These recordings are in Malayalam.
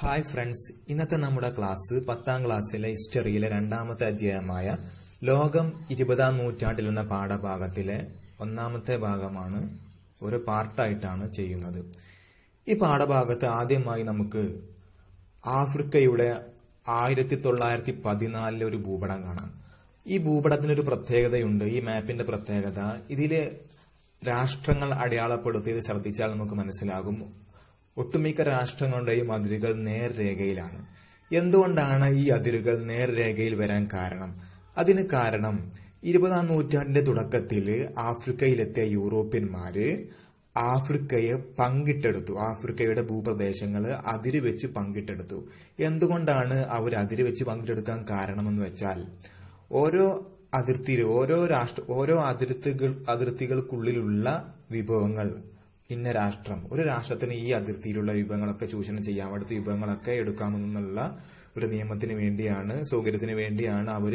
ഹായ് ഫ്രണ്ട്സ് ഇന്നത്തെ നമ്മുടെ ക്ലാസ് പത്താം ക്ലാസ്സിലെ ഹിസ്റ്ററിയിലെ രണ്ടാമത്തെ അധ്യായമായ ലോകം ഇരുപതാം നൂറ്റാണ്ടിൽ എന്ന പാഠഭാഗത്തിലെ ഒന്നാമത്തെ ഭാഗമാണ് ഒരു പാർട്ടായിട്ടാണ് ചെയ്യുന്നത് ഈ പാഠഭാഗത്ത് ആദ്യമായി നമുക്ക് ആഫ്രിക്കയുടെ ആയിരത്തി തൊള്ളായിരത്തി പതിനാലിലെ ഒരു ഭൂപടം കാണാം ഈ ഭൂപടത്തിനൊരു പ്രത്യേകതയുണ്ട് ഈ മാപ്പിന്റെ പ്രത്യേകത ഇതിലെ രാഷ്ട്രങ്ങൾ അടയാളപ്പെടുത്തിയത് ശ്രദ്ധിച്ചാൽ നമുക്ക് മനസ്സിലാകും ഒട്ടുമിക്ക രാഷ്ട്രങ്ങളുടെയും അതിരുകൾ നേർരേഖയിലാണ് എന്തുകൊണ്ടാണ് ഈ അതിരുകൾ നേർരേഖയിൽ വരാൻ കാരണം അതിന് കാരണം ഇരുപതാം നൂറ്റാണ്ടിന്റെ തുടക്കത്തിൽ ആഫ്രിക്കയിലെത്തിയ യൂറോപ്യന്മാര് ആഫ്രിക്കയെ പങ്കിട്ടെടുത്തു ആഫ്രിക്കയുടെ ഭൂപ്രദേശങ്ങൾ അതിര് വെച്ച് പങ്കിട്ടെടുത്തു എന്തുകൊണ്ടാണ് അവർ അതിര് വെച്ച് പങ്കിട്ടെടുക്കാൻ കാരണമെന്ന് വെച്ചാൽ ഓരോ അതിർത്തിയിലും ഓരോ രാഷ്ട്ര ഓരോ അതിർത്തികൾ അതിർത്തികൾക്കുള്ളിലുള്ള വിഭവങ്ങൾ ഇന്ന രാഷ്ട്രം ഒരു രാഷ്ട്രത്തിന് ഈ അതിർത്തിയിലുള്ള വിഭവങ്ങളൊക്കെ ചൂഷണം ചെയ്യാം അടുത്ത വിഭവങ്ങളൊക്കെ എടുക്കാമെന്നുള്ള ഒരു നിയമത്തിന് വേണ്ടിയാണ് സൗകര്യത്തിന് വേണ്ടിയാണ് അവർ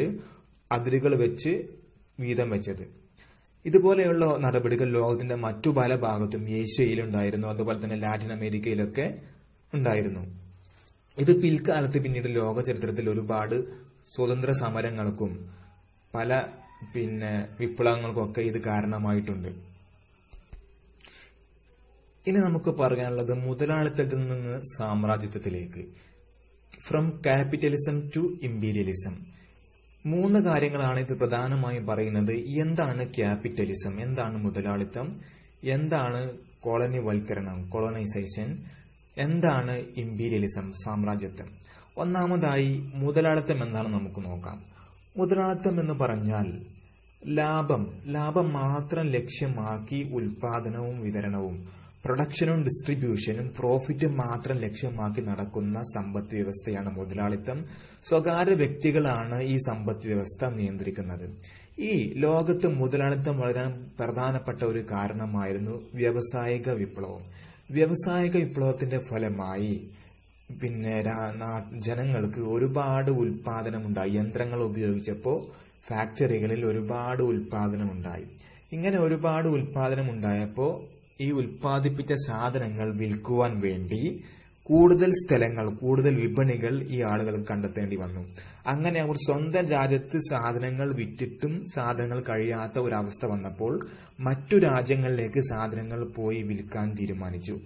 അതിരുകൾ വെച്ച് വീതം വെച്ചത് ഇതുപോലെയുള്ള നടപടികൾ ലോകത്തിന്റെ മറ്റു പല ഭാഗത്തും ഏഷ്യയിലുണ്ടായിരുന്നു അതുപോലെ തന്നെ ലാറ്റിൻ അമേരിക്കയിലൊക്കെ ഉണ്ടായിരുന്നു ഇത് പിൽക്കാലത്ത് പിന്നീട് ലോക ചരിത്രത്തിൽ ഒരുപാട് സ്വതന്ത്ര സമരങ്ങൾക്കും പല പിന്നെ വിപ്ലവങ്ങൾക്കും ഒക്കെ ഇത് കാരണമായിട്ടുണ്ട് ഇനി നമുക്ക് പറയാനുള്ളത് മുതലാളിത്തത്തിൽ നിന്ന് സാമ്രാജ്യത്വത്തിലേക്ക് ഫ്രം ക്യാപിറ്റലിസം ടു ഇമ്പീരിയലിസം മൂന്ന് കാര്യങ്ങളാണ് ഇത് പ്രധാനമായും പറയുന്നത് എന്താണ് ക്യാപിറ്റലിസം എന്താണ് മുതലാളിത്തം എന്താണ് കോളനിവൽക്കരണം കോളനൈസേഷൻ എന്താണ് ഇമ്പീരിയലിസം സാമ്രാജ്യത്വം ഒന്നാമതായി മുതലാളിത്തം എന്താണ് നമുക്ക് നോക്കാം മുതലാളിത്തം എന്ന് പറഞ്ഞാൽ ലാഭം ലാഭം മാത്രം ലക്ഷ്യമാക്കി ഉൽപാദനവും വിതരണവും പ്രൊഡക്ഷനും ഡിസ്ട്രിബ്യൂഷനും പ്രോഫിറ്റും മാത്രം ലക്ഷ്യമാക്കി നടക്കുന്ന സമ്പദ് വ്യവസ്ഥയാണ് മുതലാളിത്തം സ്വകാര്യ വ്യക്തികളാണ് ഈ സമ്പദ് വ്യവസ്ഥ നിയന്ത്രിക്കുന്നത് ഈ ലോകത്ത് മുതലാളിത്തം വളരാൻ പ്രധാനപ്പെട്ട ഒരു കാരണമായിരുന്നു വ്യാവസായിക വിപ്ലവം വ്യാവസായിക വിപ്ലവത്തിന്റെ ഫലമായി പിന്നെ ജനങ്ങൾക്ക് ഒരുപാട് ഉൽപാദനമുണ്ടായി യന്ത്രങ്ങൾ ഉപയോഗിച്ചപ്പോൾ ഫാക്ടറികളിൽ ഒരുപാട് ഉൽപാദനമുണ്ടായി ഇങ്ങനെ ഒരുപാട് ഉണ്ടായപ്പോൾ ഈ ഉൽപ്പാദിപ്പിച്ച സാധനങ്ങൾ വിൽക്കുവാൻ വേണ്ടി കൂടുതൽ സ്ഥലങ്ങൾ കൂടുതൽ വിപണികൾ ഈ ആളുകൾ കണ്ടെത്തേണ്ടി വന്നു അങ്ങനെ അവർ സ്വന്തം രാജ്യത്ത് സാധനങ്ങൾ വിറ്റിട്ടും സാധനങ്ങൾ കഴിയാത്ത ഒരവസ്ഥ വന്നപ്പോൾ മറ്റു രാജ്യങ്ങളിലേക്ക് സാധനങ്ങൾ പോയി വിൽക്കാൻ തീരുമാനിച്ചു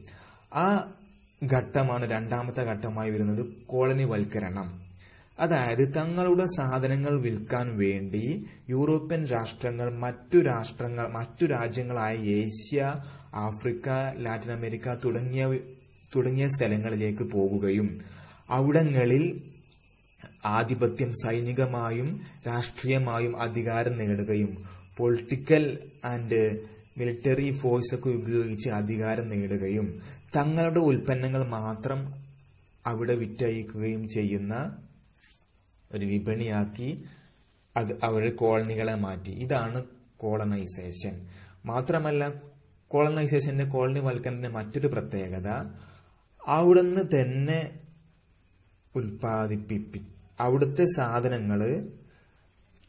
ആ ഘട്ടമാണ് രണ്ടാമത്തെ ഘട്ടമായി വരുന്നത് കോളനിവൽക്കരണം അതായത് തങ്ങളുടെ സാധനങ്ങൾ വിൽക്കാൻ വേണ്ടി യൂറോപ്യൻ രാഷ്ട്രങ്ങൾ മറ്റു രാഷ്ട്രങ്ങൾ മറ്റു രാജ്യങ്ങളായ ഏഷ്യ ആഫ്രിക്ക ലാറ്റിൻ അമേരിക്ക തുടങ്ങിയ തുടങ്ങിയ സ്ഥലങ്ങളിലേക്ക് പോകുകയും അവിടങ്ങളിൽ ആധിപത്യം സൈനികമായും രാഷ്ട്രീയമായും അധികാരം നേടുകയും പൊളിറ്റിക്കൽ ആൻഡ് മിലിറ്ററി ഫോഴ്സ് ഒക്കെ ഉപയോഗിച്ച് അധികാരം നേടുകയും തങ്ങളുടെ ഉൽപ്പന്നങ്ങൾ മാത്രം അവിടെ വിറ്റയക്കുകയും ചെയ്യുന്ന ഒരു വിപണിയാക്കി അത് അവരുടെ കോളനികളെ മാറ്റി ഇതാണ് കോളനൈസേഷൻ മാത്രമല്ല കോളനൈസേഷൻ്റെ കോളനി വൽക്കരണത്തിൻ്റെ മറ്റൊരു പ്രത്യേകത അവിടുന്ന് തന്നെ ഉൽപ്പാദിപ്പിപ്പി അവിടുത്തെ സാധനങ്ങൾ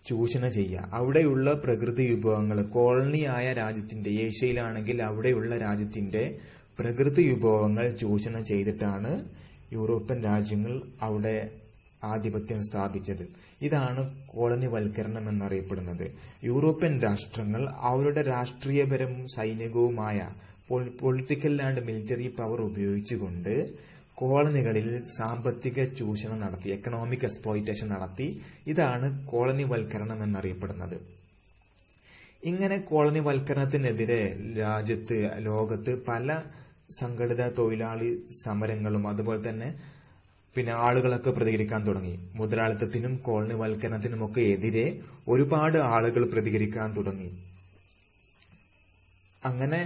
ചൂഷണ ചെയ്യുക അവിടെയുള്ള പ്രകൃതി വിഭവങ്ങൾ കോളനിയായ രാജ്യത്തിൻ്റെ ഏഷ്യയിലാണെങ്കിൽ അവിടെയുള്ള രാജ്യത്തിൻ്റെ പ്രകൃതി വിഭവങ്ങൾ ചൂഷണം ചെയ്തിട്ടാണ് യൂറോപ്യൻ രാജ്യങ്ങൾ അവിടെ ആധിപത്യം സ്ഥാപിച്ചത് ഇതാണ് കോളനിവൽക്കരണം എന്നറിയപ്പെടുന്നത് യൂറോപ്യൻ രാഷ്ട്രങ്ങൾ അവരുടെ രാഷ്ട്രീയപരവും സൈനികവുമായ പൊളിറ്റിക്കൽ ആൻഡ് മിലിറ്ററി പവർ ഉപയോഗിച്ചുകൊണ്ട് കോളനികളിൽ സാമ്പത്തിക ചൂഷണം നടത്തി എക്കണോമിക് എക്സ്പ്ലോയിറ്റേഷൻ നടത്തി ഇതാണ് കോളനിവൽക്കരണം എന്നറിയപ്പെടുന്നത് ഇങ്ങനെ കോളനിവൽക്കരണത്തിനെതിരെ രാജ്യത്ത് ലോകത്ത് പല സംഘടിത തൊഴിലാളി സമരങ്ങളും അതുപോലെ തന്നെ പിന്നെ ആളുകളൊക്കെ പ്രതികരിക്കാൻ തുടങ്ങി മുതലാളിത്തത്തിനും കോളനിവൽക്കരണത്തിനുമൊക്കെ എതിരെ ഒരുപാട് ആളുകൾ പ്രതികരിക്കാൻ തുടങ്ങി അങ്ങനെ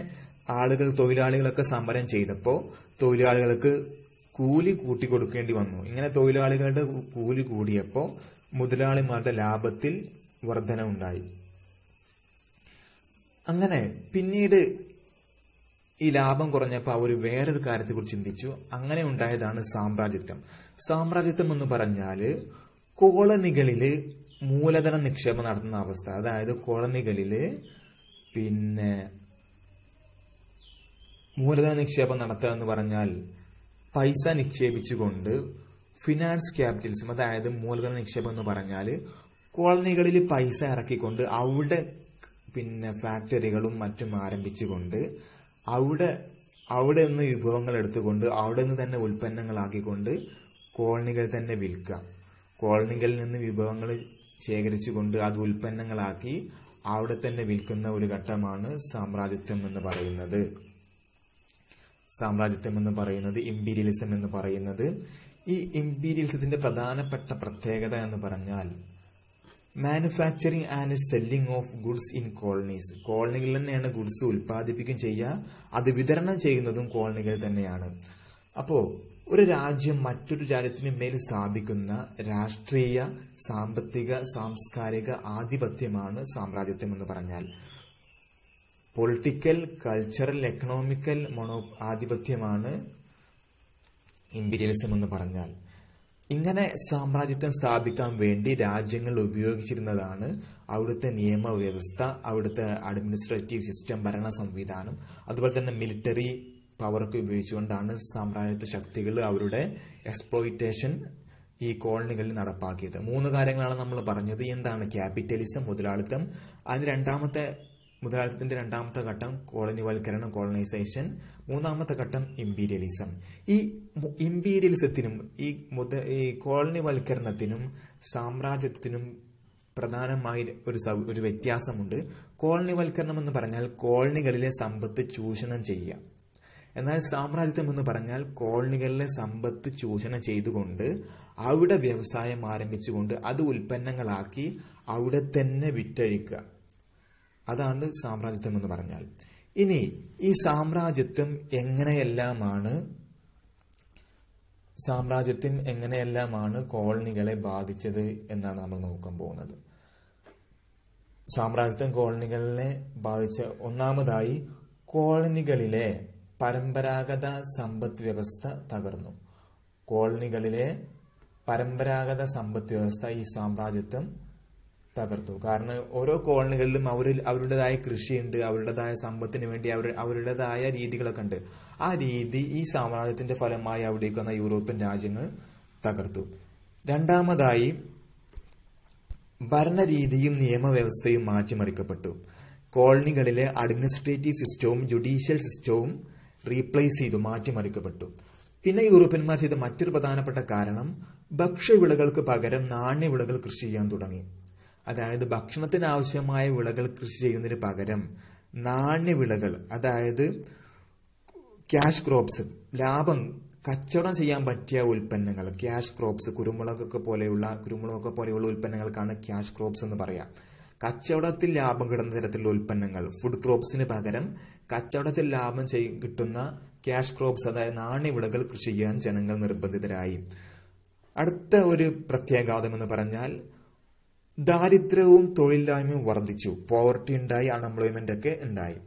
ആളുകൾ തൊഴിലാളികളൊക്കെ സമരം ചെയ്തപ്പോൾ തൊഴിലാളികൾക്ക് കൂലി കൂട്ടി കൊടുക്കേണ്ടി വന്നു ഇങ്ങനെ തൊഴിലാളികളുടെ കൂലി കൂടിയപ്പോൾ മുതലാളിമാരുടെ ലാഭത്തിൽ വർധനമുണ്ടായി അങ്ങനെ പിന്നീട് ഈ ലാഭം കുറഞ്ഞപ്പോൾ അവർ വേറൊരു കാര്യത്തെക്കുറിച്ച് ചിന്തിച്ചു അങ്ങനെ ഉണ്ടായതാണ് സാമ്രാജ്യത്വം സാമ്രാജ്യത്വം എന്ന് പറഞ്ഞാൽ കോളനികളിൽ മൂലധന നിക്ഷേപം നടത്തുന്ന അവസ്ഥ അതായത് കോളനികളിൽ പിന്നെ മൂലധന നിക്ഷേപം നടത്തുക എന്ന് പറഞ്ഞാൽ പൈസ നിക്ഷേപിച്ചുകൊണ്ട് ഫിനാൻസ് ക്യാപിറ്റൽസും അതായത് മൂലധന നിക്ഷേപം എന്ന് പറഞ്ഞാൽ കോളനികളിൽ പൈസ ഇറക്കിക്കൊണ്ട് അവിടെ പിന്നെ ഫാക്ടറികളും മറ്റും ആരംഭിച്ചുകൊണ്ട് അവിടെ അവിടെ നിന്ന് വിഭവങ്ങൾ എടുത്തുകൊണ്ട് അവിടെ നിന്ന് തന്നെ ഉൽപ്പന്നങ്ങളാക്കിക്കൊണ്ട് കോളനികൾ തന്നെ വിൽക്കുക കോളനികളിൽ നിന്ന് വിഭവങ്ങൾ ശേഖരിച്ചുകൊണ്ട് അത് ഉൽപ്പന്നങ്ങളാക്കി അവിടെ തന്നെ വിൽക്കുന്ന ഒരു ഘട്ടമാണ് സാമ്രാജ്യത്വം എന്ന് പറയുന്നത് സാമ്രാജ്യത്വം എന്ന് പറയുന്നത് ഇമ്പീരിയലിസം എന്ന് പറയുന്നത് ഈ ഇമ്പീരിയലിസത്തിന്റെ പ്രധാനപ്പെട്ട പ്രത്യേകത എന്ന് പറഞ്ഞാൽ manufacturing and selling of goods in colonies കോളനികളിൽ തന്നെയാണ് ഗുഡ്സ് ഉൽപ്പാദിപ്പിക്കുകയും ചെയ്യുക അത് വിതരണം ചെയ്യുന്നതും കോളനികൾ തന്നെയാണ് അപ്പോൾ ഒരു രാജ്യം മറ്റൊരു രാജ്യത്തിന് മേൽ സ്ഥാപിക്കുന്ന രാഷ്ട്രീയ സാമ്പത്തിക സാംസ്കാരിക ആധിപത്യമാണ് സാമ്രാജ്യത്വം എന്ന് പറഞ്ഞാൽ പൊളിറ്റിക്കൽ കൾച്ചറൽ എക്കണോമിക്കൽ മൊണോ ആധിപത്യമാണ് ഇമ്പീരിയലിസം എന്ന് പറഞ്ഞാൽ ഇങ്ങനെ സാമ്രാജ്യത്വം സ്ഥാപിക്കാൻ വേണ്ടി രാജ്യങ്ങൾ ഉപയോഗിച്ചിരുന്നതാണ് അവിടുത്തെ നിയമവ്യവസ്ഥ അവിടുത്തെ അഡ്മിനിസ്ട്രേറ്റീവ് സിസ്റ്റം ഭരണ സംവിധാനം അതുപോലെ തന്നെ മിലിറ്ററി പവറൊക്കെ ഉപയോഗിച്ചുകൊണ്ടാണ് സാമ്രാജ്യത്വ ശക്തികൾ അവരുടെ എക്സ്പ്ലോയിറ്റേഷൻ ഈ കോളനികളിൽ നടപ്പാക്കിയത് മൂന്ന് കാര്യങ്ങളാണ് നമ്മൾ പറഞ്ഞത് എന്താണ് ക്യാപിറ്റലിസം മുതലാളിത്തം അതിന് രണ്ടാമത്തെ മുതലാളിത്തത്തിന്റെ രണ്ടാമത്തെ ഘട്ടം കോളനിവൽക്കരണം കോളനൈസേഷൻ മൂന്നാമത്തെ ഘട്ടം ഇമ്പീരിയലിസം ഈ ഇമ്പീരിയലിസത്തിനും ഈ മുത ഈ കോളനിവൽക്കരണത്തിനും സാമ്രാജ്യത്വത്തിനും പ്രധാനമായി ഒരു ഒരു വ്യത്യാസമുണ്ട് കോളനിവൽക്കരണം എന്ന് പറഞ്ഞാൽ കോളനികളിലെ സമ്പത്ത് ചൂഷണം ചെയ്യുക എന്നാൽ സാമ്രാജ്യത്വം എന്ന് പറഞ്ഞാൽ കോളനികളിലെ സമ്പത്ത് ചൂഷണം ചെയ്തുകൊണ്ട് അവിടെ വ്യവസായം ആരംഭിച്ചുകൊണ്ട് അത് ഉൽപ്പന്നങ്ങളാക്കി അവിടെ തന്നെ വിറ്റഴിക്കുക അതാണ് സാമ്രാജ്യത്വം എന്ന് പറഞ്ഞാൽ ഇനി ഈ സാമ്രാജ്യത്വം എങ്ങനെയെല്ലാമാണ് സാമ്രാജ്യത്തിന് എങ്ങനെയെല്ലാമാണ് കോളനികളെ ബാധിച്ചത് എന്നാണ് നമ്മൾ നോക്കാൻ പോകുന്നത് സാമ്രാജ്യത്വം കോളനികളിനെ ബാധിച്ച ഒന്നാമതായി കോളനികളിലെ പരമ്പരാഗത സമ്പദ് വ്യവസ്ഥ തകർന്നു കോളനികളിലെ പരമ്പരാഗത സമ്പദ് വ്യവസ്ഥ ഈ സാമ്രാജ്യത്വം തകർത്തു കാരണം ഓരോ കോളനികളിലും അവർ അവരുടേതായ കൃഷിയുണ്ട് അവരുടേതായ സമ്പത്തിന് വേണ്ടി അവർ അവരുടേതായ രീതികളൊക്കെ ഉണ്ട് ആ രീതി ഈ സാമ്രാജ്യത്തിന്റെ ഫലമായി അവിടേക്ക് വന്ന യൂറോപ്യൻ രാജ്യങ്ങൾ തകർത്തു രണ്ടാമതായി ഭരണരീതിയും നിയമവ്യവസ്ഥയും മാറ്റിമറിക്കപ്പെട്ടു കോളനികളിലെ അഡ്മിനിസ്ട്രേറ്റീവ് സിസ്റ്റവും ജുഡീഷ്യൽ സിസ്റ്റവും റീപ്ലേസ് ചെയ്തു മാറ്റിമറിക്കപ്പെട്ടു പിന്നെ യൂറോപ്യന്മാർ ചെയ്ത മറ്റൊരു പ്രധാനപ്പെട്ട കാരണം ഭക്ഷ്യവിളകൾക്ക് പകരം നാണ്യവിളകൾ കൃഷി ചെയ്യാൻ തുടങ്ങി അതായത് ഭക്ഷണത്തിന് ആവശ്യമായ വിളകൾ കൃഷി ചെയ്യുന്നതിന് പകരം നാണ്യവിളകൾ അതായത് ക്യാഷ് ക്രോപ്സ് ലാഭം കച്ചവടം ചെയ്യാൻ പറ്റിയ ഉൽപ്പന്നങ്ങൾ ക്യാഷ് ക്രോപ്സ് കുരുമുളകൊക്കെ പോലെയുള്ള കുരുമുളകൊക്കെ പോലെയുള്ള ഉൽപ്പന്നങ്ങൾക്കാണ് ക്യാഷ് ക്രോപ്സ് എന്ന് പറയാം കച്ചവടത്തിൽ ലാഭം കിട്ടുന്ന തരത്തിലുള്ള ഉൽപ്പന്നങ്ങൾ ഫുഡ് ക്രോപ്സിന് പകരം കച്ചവടത്തിൽ ലാഭം കിട്ടുന്ന ക്യാഷ് ക്രോപ്സ് അതായത് നാണ്യവിളകൾ കൃഷി ചെയ്യാൻ ജനങ്ങൾ നിർബന്ധിതരായി അടുത്ത ഒരു പ്രത്യാഘാതം എന്ന് പറഞ്ഞാൽ ദാരിദ്ര്യവും തൊഴിലില്ലായ്മയും വർദ്ധിച്ചു പോവർട്ടി ഉണ്ടായി അൺഎംപ്ലോയ്മെന്റ് ഒക്കെ ഉണ്ടായി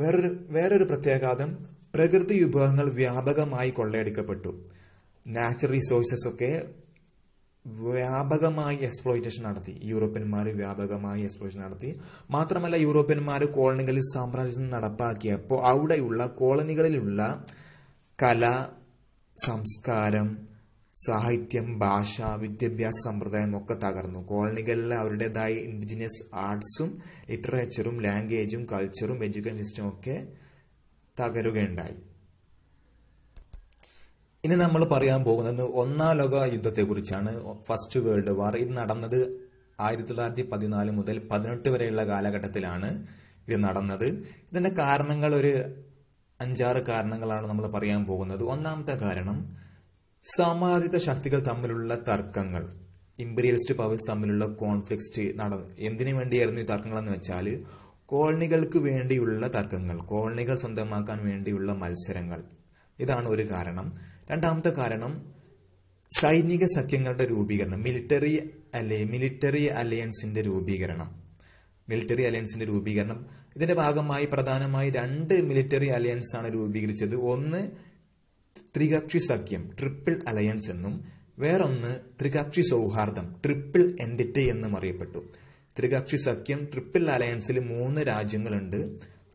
വേറൊരു വേറൊരു പ്രത്യാഘാതം പ്രകൃതി വിഭവങ്ങൾ വ്യാപകമായി കൊള്ളയടിക്കപ്പെട്ടു നാച്ചുറൽ റിസോഴ്സസ് ഒക്കെ വ്യാപകമായി എക്സ്പ്ലോയിറ്റേഷൻ നടത്തി യൂറോപ്യന്മാർ വ്യാപകമായി എക്സ്പ്ലോയിറ്റേഷൻ നടത്തി മാത്രമല്ല യൂറോപ്യന്മാർ കോളനികളിൽ സാമ്രാജ്യം നടപ്പാക്കിയപ്പോൾ അവിടെയുള്ള കോളനികളിലുള്ള കല സംസ്കാരം സാഹിത്യം ഭാഷ വിദ്യാഭ്യാസ സമ്പ്രദായം ഒക്കെ തകർന്നു കോളനികളിലെ അവരുടേതായ ഇൻഡിജിനിയസ് ആർട്സും ലിറ്ററേച്ചറും ലാംഗ്വേജും കൾച്ചറും എഡ്യൂക്കേഷൻ സിസ്റ്റം ഒക്കെ തകരുകയുണ്ടായി ഇനി നമ്മൾ പറയാൻ പോകുന്നത് ഒന്നാം ലോക യുദ്ധത്തെക്കുറിച്ചാണ് ഫസ്റ്റ് വേൾഡ് വാർ ഇത് നടന്നത് ആയിരത്തി തൊള്ളായിരത്തി പതിനാല് മുതൽ പതിനെട്ട് വരെയുള്ള കാലഘട്ടത്തിലാണ് ഇത് നടന്നത് ഇതിന്റെ കാരണങ്ങൾ ഒരു അഞ്ചാറ് കാരണങ്ങളാണ് നമ്മൾ പറയാൻ പോകുന്നത് ഒന്നാമത്തെ കാരണം സാമ്രാജ്യത്വ ശക്തികൾ തമ്മിലുള്ള തർക്കങ്ങൾ ഇമ്പീരിയലിസ്റ്റ് പവേഴ്സ് തമ്മിലുള്ള കോൺഫ്ലിക്റ്റ് നടന്നു എന്തിനു വേണ്ടിയായിരുന്നു ഈ തർക്കങ്ങൾ എന്ന് വെച്ചാൽ കോളനികൾക്ക് വേണ്ടിയുള്ള തർക്കങ്ങൾ കോളനികൾ സ്വന്തമാക്കാൻ വേണ്ടിയുള്ള മത്സരങ്ങൾ ഇതാണ് ഒരു കാരണം രണ്ടാമത്തെ കാരണം സൈനിക സഖ്യങ്ങളുടെ രൂപീകരണം മിലിറ്ററി അല്ലെ മിലിറ്ററി അലയൻസിന്റെ രൂപീകരണം മിലിറ്ററി അലയൻസിന്റെ രൂപീകരണം ഇതിന്റെ ഭാഗമായി പ്രധാനമായി രണ്ട് മിലിറ്ററി അലയൻസ് ആണ് രൂപീകരിച്ചത് ഒന്ന് ത്രികക്ഷി സഖ്യം ട്രിപ്പിൾ അലയൻസ് എന്നും വേറൊന്ന് ത്രികക്ഷി സൗഹാർദ്ദം ട്രിപ്പിൾ എന്റിറ്റി എന്നും അറിയപ്പെട്ടു ത്രികക്ഷി സഖ്യം ട്രിപ്പിൾ അലയൻസിൽ മൂന്ന് രാജ്യങ്ങളുണ്ട്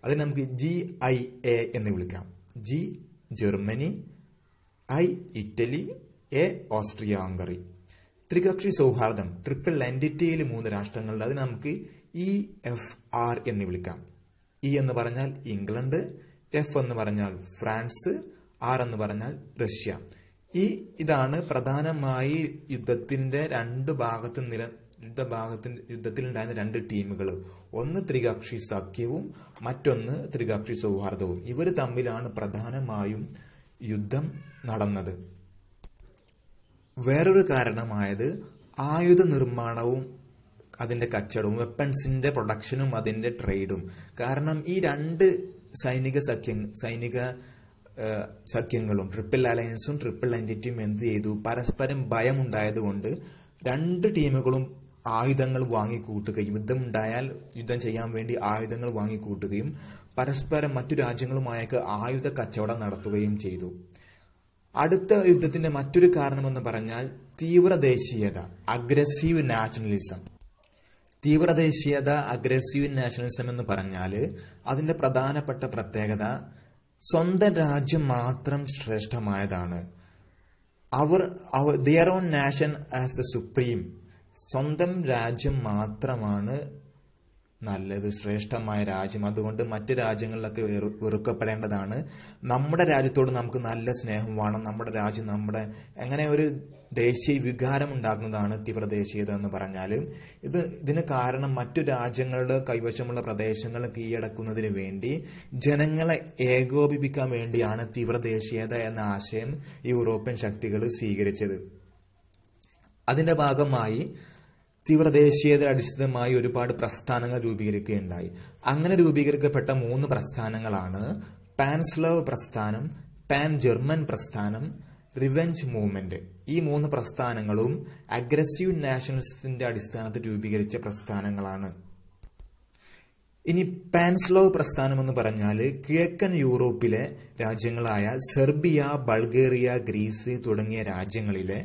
അതിന് നമുക്ക് ജി ഐ എ എന്ന് വിളിക്കാം G Germany I Italy A Austria Hungary ത്രികക്ഷി സൗഹാർദ്ദം ട്രിപ്പിൾ എൻറ്റിറ്റിയിൽ മൂന്ന് രാഷ്ട്രങ്ങളുണ്ട് അത് നമുക്ക് ഇ എഫ് ആർ എന്ന് വിളിക്കാം ഇ എന്ന് പറഞ്ഞാൽ ഇംഗ്ലണ്ട് എഫ് എന്ന് പറഞ്ഞാൽ ഫ്രാൻസ് ആർ എന്ന് പറഞ്ഞാൽ റഷ്യ ഈ ഇതാണ് പ്രധാനമായി യുദ്ധത്തിന്റെ രണ്ട് ഭാഗത്ത് നില യുദ്ധ യുദ്ധത്തിൽ ഉണ്ടായിരുന്ന രണ്ട് ടീമുകൾ ഒന്ന് ത്രികക്ഷി സഖ്യവും മറ്റൊന്ന് ത്രികക്ഷി സൗഹാർദ്ദവും ഇവർ തമ്മിലാണ് പ്രധാനമായും യുദ്ധം നടന്നത് വേറൊരു കാരണമായത് ആയുധ നിർമ്മാണവും അതിന്റെ കച്ചവടവും വെപ്പൺസിന്റെ പ്രൊഡക്ഷനും അതിന്റെ ട്രേഡും കാരണം ഈ രണ്ട് സൈനിക സഖ്യ സൈനിക സഖ്യങ്ങളും ട്രിപ്പിൾ അലയൻസും ട്രിപ്പിൾ എൻറ്റിറ്റിയും എന്ത് ചെയ്തു പരസ്പരം ഭയമുണ്ടായതുകൊണ്ട് രണ്ട് ടീമുകളും ആയുധങ്ങൾ വാങ്ങിക്കൂട്ടുകയും യുദ്ധമുണ്ടായാൽ യുദ്ധം ചെയ്യാൻ വേണ്ടി ആയുധങ്ങൾ വാങ്ങിക്കൂട്ടുകയും പരസ്പരം മറ്റു രാജ്യങ്ങളുമായൊക്കെ ആയുധ കച്ചവടം നടത്തുകയും ചെയ്തു അടുത്ത യുദ്ധത്തിന്റെ മറ്റൊരു കാരണം എന്ന് പറഞ്ഞാൽ തീവ്ര ദേശീയത അഗ്രസീവ് നാഷണലിസം തീവ്ര ദേശീയത അഗ്രസീവ് നാഷണലിസം എന്ന് പറഞ്ഞാൽ അതിന്റെ പ്രധാനപ്പെട്ട പ്രത്യേകത സ്വന്തം രാജ്യം മാത്രം ശ്രേഷ്ഠമായതാണ് അവർ their own nation as the supreme സ്വന്തം രാജ്യം മാത്രമാണ് നല്ലത് ശ്രേഷ്ഠമായ രാജ്യം അതുകൊണ്ട് മറ്റു രാജ്യങ്ങളിലൊക്കെ വെറുക്കപ്പെടേണ്ടതാണ് നമ്മുടെ രാജ്യത്തോട് നമുക്ക് നല്ല സ്നേഹം വേണം നമ്മുടെ രാജ്യം നമ്മുടെ എങ്ങനെ ഒരു ദേശീയ വികാരം ഉണ്ടാക്കുന്നതാണ് തീവ്രദേശീയത എന്ന് പറഞ്ഞാൽ ഇത് ഇതിന് കാരണം മറ്റു രാജ്യങ്ങളുടെ കൈവശമുള്ള പ്രദേശങ്ങൾ കീഴടക്കുന്നതിന് വേണ്ടി ജനങ്ങളെ ഏകോപിപ്പിക്കാൻ വേണ്ടിയാണ് തീവ്രദേശീയത എന്ന ആശയം യൂറോപ്യൻ ശക്തികൾ സ്വീകരിച്ചത് അതിന്റെ ഭാഗമായി ദേശീയതയിൽ അടിസ്ഥാനമായി ഒരുപാട് പ്രസ്ഥാനങ്ങൾ രൂപീകരിക്കുകയുണ്ടായി അങ്ങനെ രൂപീകരിക്കപ്പെട്ട മൂന്ന് പ്രസ്ഥാനങ്ങളാണ് പാൻസ്ലവ് പ്രസ്ഥാനം പാൻ ജർമ്മൻ പ്രസ്ഥാനം റിവെഞ്ച് മൂവ്മെന്റ് ഈ മൂന്ന് പ്രസ്ഥാനങ്ങളും അഗ്രസീവ് നാഷണലിസത്തിന്റെ അടിസ്ഥാനത്തിൽ രൂപീകരിച്ച പ്രസ്ഥാനങ്ങളാണ് ഇനി പാൻസ്ലോവ് പ്രസ്ഥാനം എന്ന് പറഞ്ഞാൽ കിഴക്കൻ യൂറോപ്പിലെ രാജ്യങ്ങളായ സെർബിയ ബൾഗേറിയ ഗ്രീസ് തുടങ്ങിയ രാജ്യങ്ങളിലെ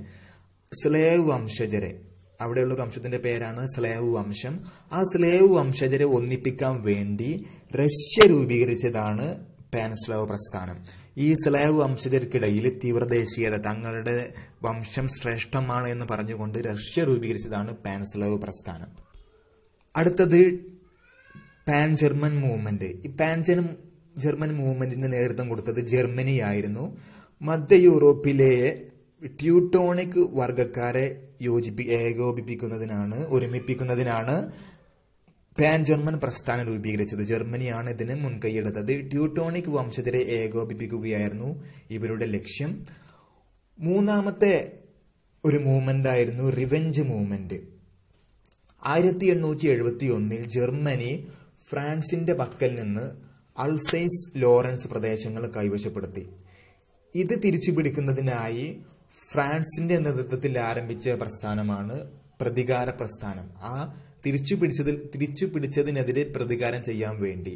സ്ലേവ് വംശജരെ അവിടെയുള്ള ഒരു വംശത്തിന്റെ പേരാണ് സ്ലേവ് വംശം ആ സ്ലേവ് വംശജരെ ഒന്നിപ്പിക്കാൻ വേണ്ടി റഷ്യ രൂപീകരിച്ചതാണ് പാൻസ്ലേവ് പ്രസ്ഥാനം ഈ സ്ലേവ് വംശജർക്കിടയിൽ തീവ്രദേശീയത തങ്ങളുടെ വംശം ശ്രേഷ്ഠമാണ് എന്ന് പറഞ്ഞുകൊണ്ട് റഷ്യ രൂപീകരിച്ചതാണ് പാൻസ്ലേവ് പ്രസ്ഥാനം അടുത്തത് പാൻ ജർമ്മൻ മൂവ്മെന്റ് ഈ പാൻ ജർമ്മൻ മൂവ്മെന്റിന് നേതൃത്വം കൊടുത്തത് ജർമ്മനി ആയിരുന്നു മധ്യ യൂറോപ്പിലെ ട്യൂട്ടോണിക് വർഗക്കാരെ യോജിപ്പി ഏകോപിപ്പിക്കുന്നതിനാണ് ഒരുമിപ്പിക്കുന്നതിനാണ് പാൻ ജർമ്മൻ പ്രസ്ഥാനം രൂപീകരിച്ചത് ജർമ്മനിയാണ് ഇതിന് മുൻകൈയെടുത്തത് ട്യൂട്ടോണിക് വംശത്തിനെ ഏകോപിപ്പിക്കുകയായിരുന്നു ഇവരുടെ ലക്ഷ്യം മൂന്നാമത്തെ ഒരു മൂവ്മെന്റ് ആയിരുന്നു റിവെഞ്ച് മൂവ്മെന്റ് ആയിരത്തി എണ്ണൂറ്റി എഴുപത്തി ഒന്നിൽ ജർമ്മനി ഫ്രാൻസിന്റെ പക്കൽ നിന്ന് അൾസൈസ് ലോറൻസ് പ്രദേശങ്ങൾ കൈവശപ്പെടുത്തി ഇത് തിരിച്ചുപിടിക്കുന്നതിനായി ഫ്രാൻസിന്റെ നേതൃത്വത്തിൽ ആരംഭിച്ച പ്രസ്ഥാനമാണ് പ്രതികാര പ്രസ്ഥാനം ആ തിരിച്ചു പിടിച്ചതിൽ തിരിച്ചു പിടിച്ചതിനെതിരെ പ്രതികാരം ചെയ്യാൻ വേണ്ടി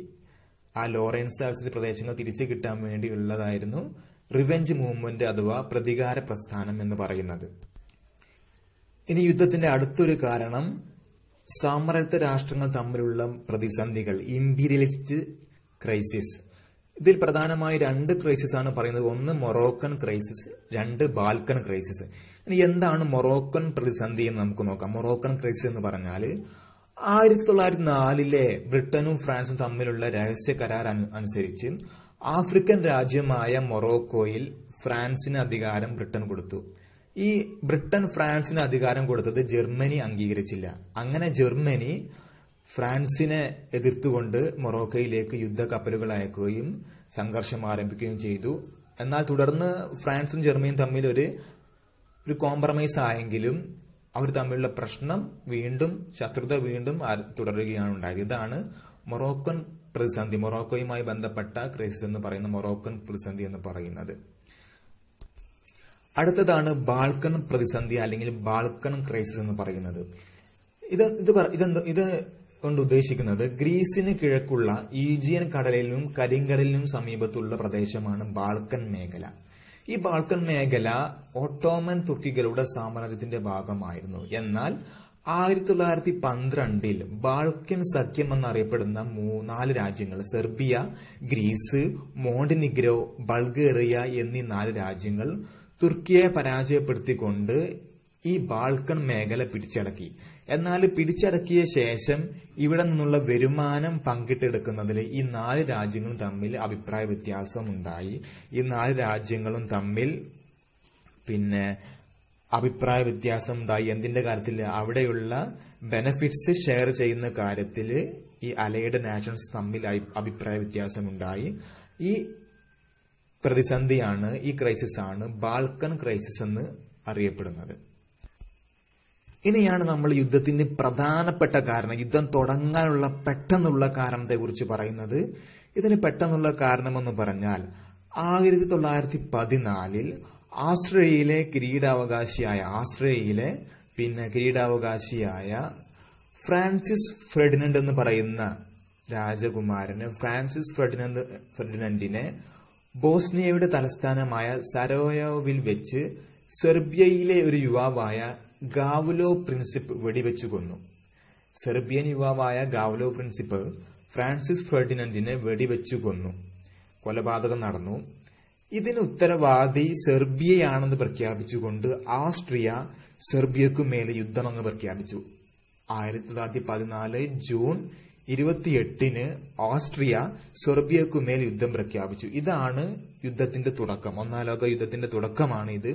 ആ ലോറൻസ് ആൾസിന്റെ പ്രദേശങ്ങൾ തിരിച്ചു കിട്ടാൻ വേണ്ടിയുള്ളതായിരുന്നു റിവെഞ്ച് മൂവ്മെന്റ് അഥവാ പ്രതികാര പ്രസ്ഥാനം എന്ന് പറയുന്നത് ഇനി യുദ്ധത്തിന്റെ അടുത്തൊരു കാരണം സാമ്രാജ്യത്വ രാഷ്ട്രങ്ങൾ തമ്മിലുള്ള പ്രതിസന്ധികൾ ഇംപീരിയലിസ്റ്റ് ക്രൈസിസ് ഇതിൽ പ്രധാനമായി രണ്ട് ക്രൈസിസ് ആണ് പറയുന്നത് ഒന്ന് മൊറോക്കൻ ക്രൈസിസ് രണ്ട് ബാൽക്കൻ ക്രൈസിസ് ഇനി എന്താണ് മൊറോക്കൻ പ്രതിസന്ധി എന്ന് നമുക്ക് നോക്കാം മൊറോക്കൻ ക്രൈസിസ് എന്ന് പറഞ്ഞാൽ ആയിരത്തി തൊള്ളായിരത്തി നാലിലെ ബ്രിട്ടനും ഫ്രാൻസും തമ്മിലുള്ള രഹസ്യ കരാർ അനുസരിച്ച് ആഫ്രിക്കൻ രാജ്യമായ മൊറോക്കോയിൽ ഫ്രാൻസിന് അധികാരം ബ്രിട്ടൻ കൊടുത്തു ഈ ബ്രിട്ടൻ ഫ്രാൻസിന് അധികാരം കൊടുത്തത് ജർമ്മനി അംഗീകരിച്ചില്ല അങ്ങനെ ജർമ്മനി ഫ്രാൻസിനെ എതിർത്തുകൊണ്ട് മൊറോക്കയിലേക്ക് കപ്പലുകൾ അയക്കുകയും സംഘർഷം ആരംഭിക്കുകയും ചെയ്തു എന്നാൽ തുടർന്ന് ഫ്രാൻസും ജർമ്മനിയും തമ്മിൽ ഒരു ഒരു കോംപ്രമൈസ് ആയെങ്കിലും അവർ തമ്മിലുള്ള പ്രശ്നം വീണ്ടും ശത്രുത വീണ്ടും തുടരുകയാണ് ഉണ്ടായത് ഇതാണ് മൊറോക്കൻ പ്രതിസന്ധി മൊറോക്കോയുമായി ബന്ധപ്പെട്ട ക്രൈസിസ് എന്ന് പറയുന്ന മൊറോക്കൻ പ്രതിസന്ധി എന്ന് പറയുന്നത് അടുത്തതാണ് ബാൾക്കൻ പ്രതിസന്ധി അല്ലെങ്കിൽ ബാൾക്കൻ ക്രൈസിസ് എന്ന് പറയുന്നത് ഇത് ഇത് ഇത് ഇത് കൊണ്ട് ഉദ്ദേശിക്കുന്നത് ഗ്രീസിന് കിഴക്കുള്ള ഈജിയൻ കടലിലും കരിങ്കടലിനും സമീപത്തുള്ള പ്രദേശമാണ് ബാൾക്കൻ മേഖല ഈ ബാൾക്കൻ മേഖല ഓട്ടോമൻ തുർക്കികളുടെ സാമ്രാജ്യത്തിന്റെ ഭാഗമായിരുന്നു എന്നാൽ ആയിരത്തി തൊള്ളായിരത്തി പന്ത്രണ്ടിൽ ബാൾക്കൻ സഖ്യം എന്നറിയപ്പെടുന്ന നാല് രാജ്യങ്ങൾ സെർബിയ ഗ്രീസ് മോണ്ടിനിഗ്രോ ബൾഗേറിയ എന്നീ നാല് രാജ്യങ്ങൾ തുർക്കിയെ പരാജയപ്പെടുത്തിക്കൊണ്ട് ഈ ബാൾക്കൺ മേഖല പിടിച്ചടക്കി എന്നാൽ പിടിച്ചടക്കിയ ശേഷം ഇവിടെ നിന്നുള്ള വരുമാനം പങ്കിട്ടെടുക്കുന്നതിൽ ഈ നാല് രാജ്യങ്ങളും തമ്മിൽ അഭിപ്രായ വ്യത്യാസമുണ്ടായി ഈ നാല് രാജ്യങ്ങളും തമ്മിൽ പിന്നെ അഭിപ്രായ വ്യത്യാസം ഉണ്ടായി എന്തിന്റെ കാര്യത്തിൽ അവിടെയുള്ള ബെനഫിറ്റ്സ് ഷെയർ ചെയ്യുന്ന കാര്യത്തിൽ ഈ അലൈഡ് നാഷൻസ് തമ്മിൽ അഭിപ്രായ വ്യത്യാസമുണ്ടായി ഈ പ്രതിസന്ധിയാണ് ഈ ക്രൈസിസ് ആണ് ബാൽക്കൺ ക്രൈസിസ് എന്ന് അറിയപ്പെടുന്നത് ഇനിയാണ് നമ്മൾ യുദ്ധത്തിന് പ്രധാനപ്പെട്ട കാരണം യുദ്ധം തുടങ്ങാനുള്ള പെട്ടെന്നുള്ള കാരണത്തെക്കുറിച്ച് പറയുന്നത് ഇതിന് പെട്ടെന്നുള്ള കാരണമെന്ന് പറഞ്ഞാൽ ആയിരത്തി തൊള്ളായിരത്തി പതിനാലിൽ ആസ്ട്രേലിയയിലെ കിരീടാവകാശിയായ ആസ്ട്രേലിയയിലെ പിന്നെ കിരീടാവകാശിയായ ഫ്രാൻസിസ് ഫ്രെഡിനൻഡ് എന്ന് പറയുന്ന രാജകുമാരന് ഫ്രാൻസിസ് ഫ്രെഡിനൻഡ് ഫ്രെഡിനൻഡിനെ ബോസ്നിയയുടെ തലസ്ഥാനമായ സരോയോവിൽ വെച്ച് സെർബിയയിലെ ഒരു യുവാവായ ഗാവുലോ പ്രിൻസിപ്പ് വെടിവെച്ചു കൊന്നു സെർബിയൻ യുവാവായ ഗാവുലോ പ്രിൻസിപ്പ് ഫ്രാൻസിസ് ഫെർഡിനന്റിനെ വെടിവെച്ചു കൊന്നു കൊലപാതകം നടന്നു ഇതിന് ഉത്തരവാദി സെർബിയയാണെന്ന് പ്രഖ്യാപിച്ചുകൊണ്ട് ആസ്ട്രിയ സെർബിയക്കു മേലെ യുദ്ധമെന്ന് പ്രഖ്യാപിച്ചു ആയിരത്തി തൊള്ളായിരത്തി പതിനാല് ജൂൺ ഇരുപത്തിയെട്ടിന് ഓസ്ട്രിയ സെർബിയക്കു മേൽ യുദ്ധം പ്രഖ്യാപിച്ചു ഇതാണ് യുദ്ധത്തിന്റെ തുടക്കം ഒന്നാം ലോക യുദ്ധത്തിന്റെ തുടക്കമാണ് ഇത്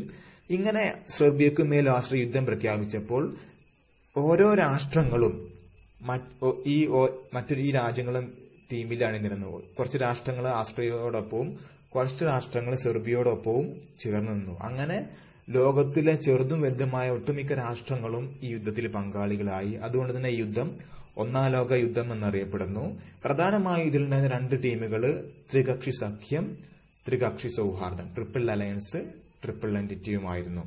ഇങ്ങനെ സെർബിയക്ക് മേൽ രാഷ്ട്ര യുദ്ധം പ്രഖ്യാപിച്ചപ്പോൾ ഓരോ രാഷ്ട്രങ്ങളും ഈ മറ്റൊരു ഈ രാജ്യങ്ങളും ടീമിലാണ് നിരുന്നത് കുറച്ച് രാഷ്ട്രങ്ങൾ ആസ്ട്രിയോടൊപ്പവും കുറച്ച് രാഷ്ട്രങ്ങൾ സെർബിയോടൊപ്പവും ചേർന്ന് നിന്നു അങ്ങനെ ലോകത്തിലെ ചെറുതും വലുതുമായ ഒട്ടുമിക്ക രാഷ്ട്രങ്ങളും ഈ യുദ്ധത്തിൽ പങ്കാളികളായി അതുകൊണ്ട് തന്നെ ഈ യുദ്ധം ഒന്നാം ലോക യുദ്ധം എന്നറിയപ്പെടുന്നു പ്രധാനമായും ഇതിൽ നിന്ന് രണ്ട് ടീമുകൾ ത്രികക്ഷി സഖ്യം ത്രികക്ഷി സൗഹാർദ്ദം ട്രിപ്പിൾ അലയൻസ് ട്രിപ്പിൾ എൻറ്റിറ്റിയുമായിരുന്നു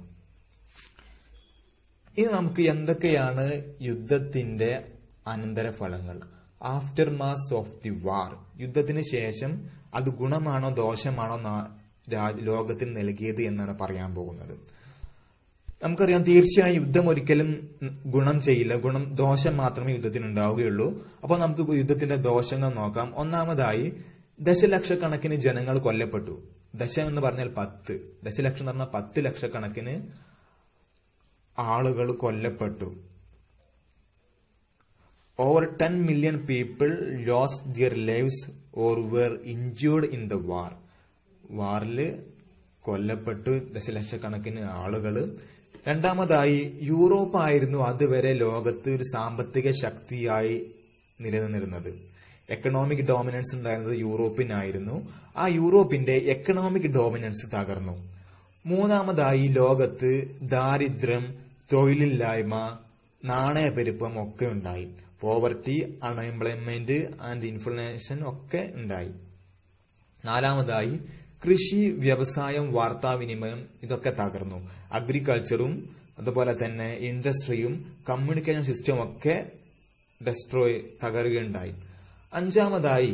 ഇനി നമുക്ക് എന്തൊക്കെയാണ് യുദ്ധത്തിന്റെ അനന്തരഫലങ്ങൾ aftermath of the war യുദ്ധത്തിന് ശേഷം അത് ഗുണമാണോ ദോഷമാണോ ലോകത്തിന് നൽകിയത് എന്നാണ് പറയാൻ പോകുന്നത് നമുക്കറിയാം തീർച്ചയായും യുദ്ധം ഒരിക്കലും ഗുണം ചെയ്യില്ല ഗുണം ദോഷം മാത്രമേ യുദ്ധത്തിന് ഉണ്ടാവുകയുള്ളൂ അപ്പോൾ നമുക്ക് യുദ്ധത്തിന്റെ ദോഷങ്ങൾ നോക്കാം ഒന്നാമതായി ദശലക്ഷക്കണക്കിന് ജനങ്ങൾ കൊല്ലപ്പെട്ടു ദശം എന്ന് പറഞ്ഞാൽ പത്ത് ദശലക്ഷം എന്ന് പറഞ്ഞാൽ പത്ത് ലക്ഷക്കണക്കിന് ആളുകൾ കൊല്ലപ്പെട്ടു over ten million people lose their lives or were injured in the war വാറിൽ കൊല്ലപ്പെട്ടു ദശലക്ഷക്കണക്കിന് ആളുകൾ രണ്ടാമതായി യൂറോപ്പ് ആയിരുന്നു അതുവരെ ലോകത്ത് ഒരു സാമ്പത്തിക ശക്തിയായി നിലനിന്നിരുന്നത് എക്കണോമിക് ഡോമിനൻസ് ഉണ്ടായിരുന്നത് യൂറോപ്പിനായിരുന്നു ആ യൂറോപ്പിന്റെ എക്കണോമിക് ഡോമിനൻസ് തകർന്നു മൂന്നാമതായി ലോകത്ത് ദാരിദ്ര്യം തൊഴിലില്ലായ്മ നാണയപ്പെരുപ്പം ഒക്കെ ഉണ്ടായി പോവർട്ടി അൺഎംപ്ലോയ്മെന്റ് ആൻഡ് ഇൻഫ്ലേഷൻ ഒക്കെ ഉണ്ടായി നാലാമതായി കൃഷി വ്യവസായം വാർത്താവിനിമയം ഇതൊക്കെ തകർന്നു അഗ്രികൾച്ചറും അതുപോലെ തന്നെ ഇൻഡസ്ട്രിയും കമ്മ്യൂണിക്കേഷൻ സിസ്റ്റം ഒക്കെ ഡെസ്ട്രോയ് തകരുകയുണ്ടായി അഞ്ചാമതായി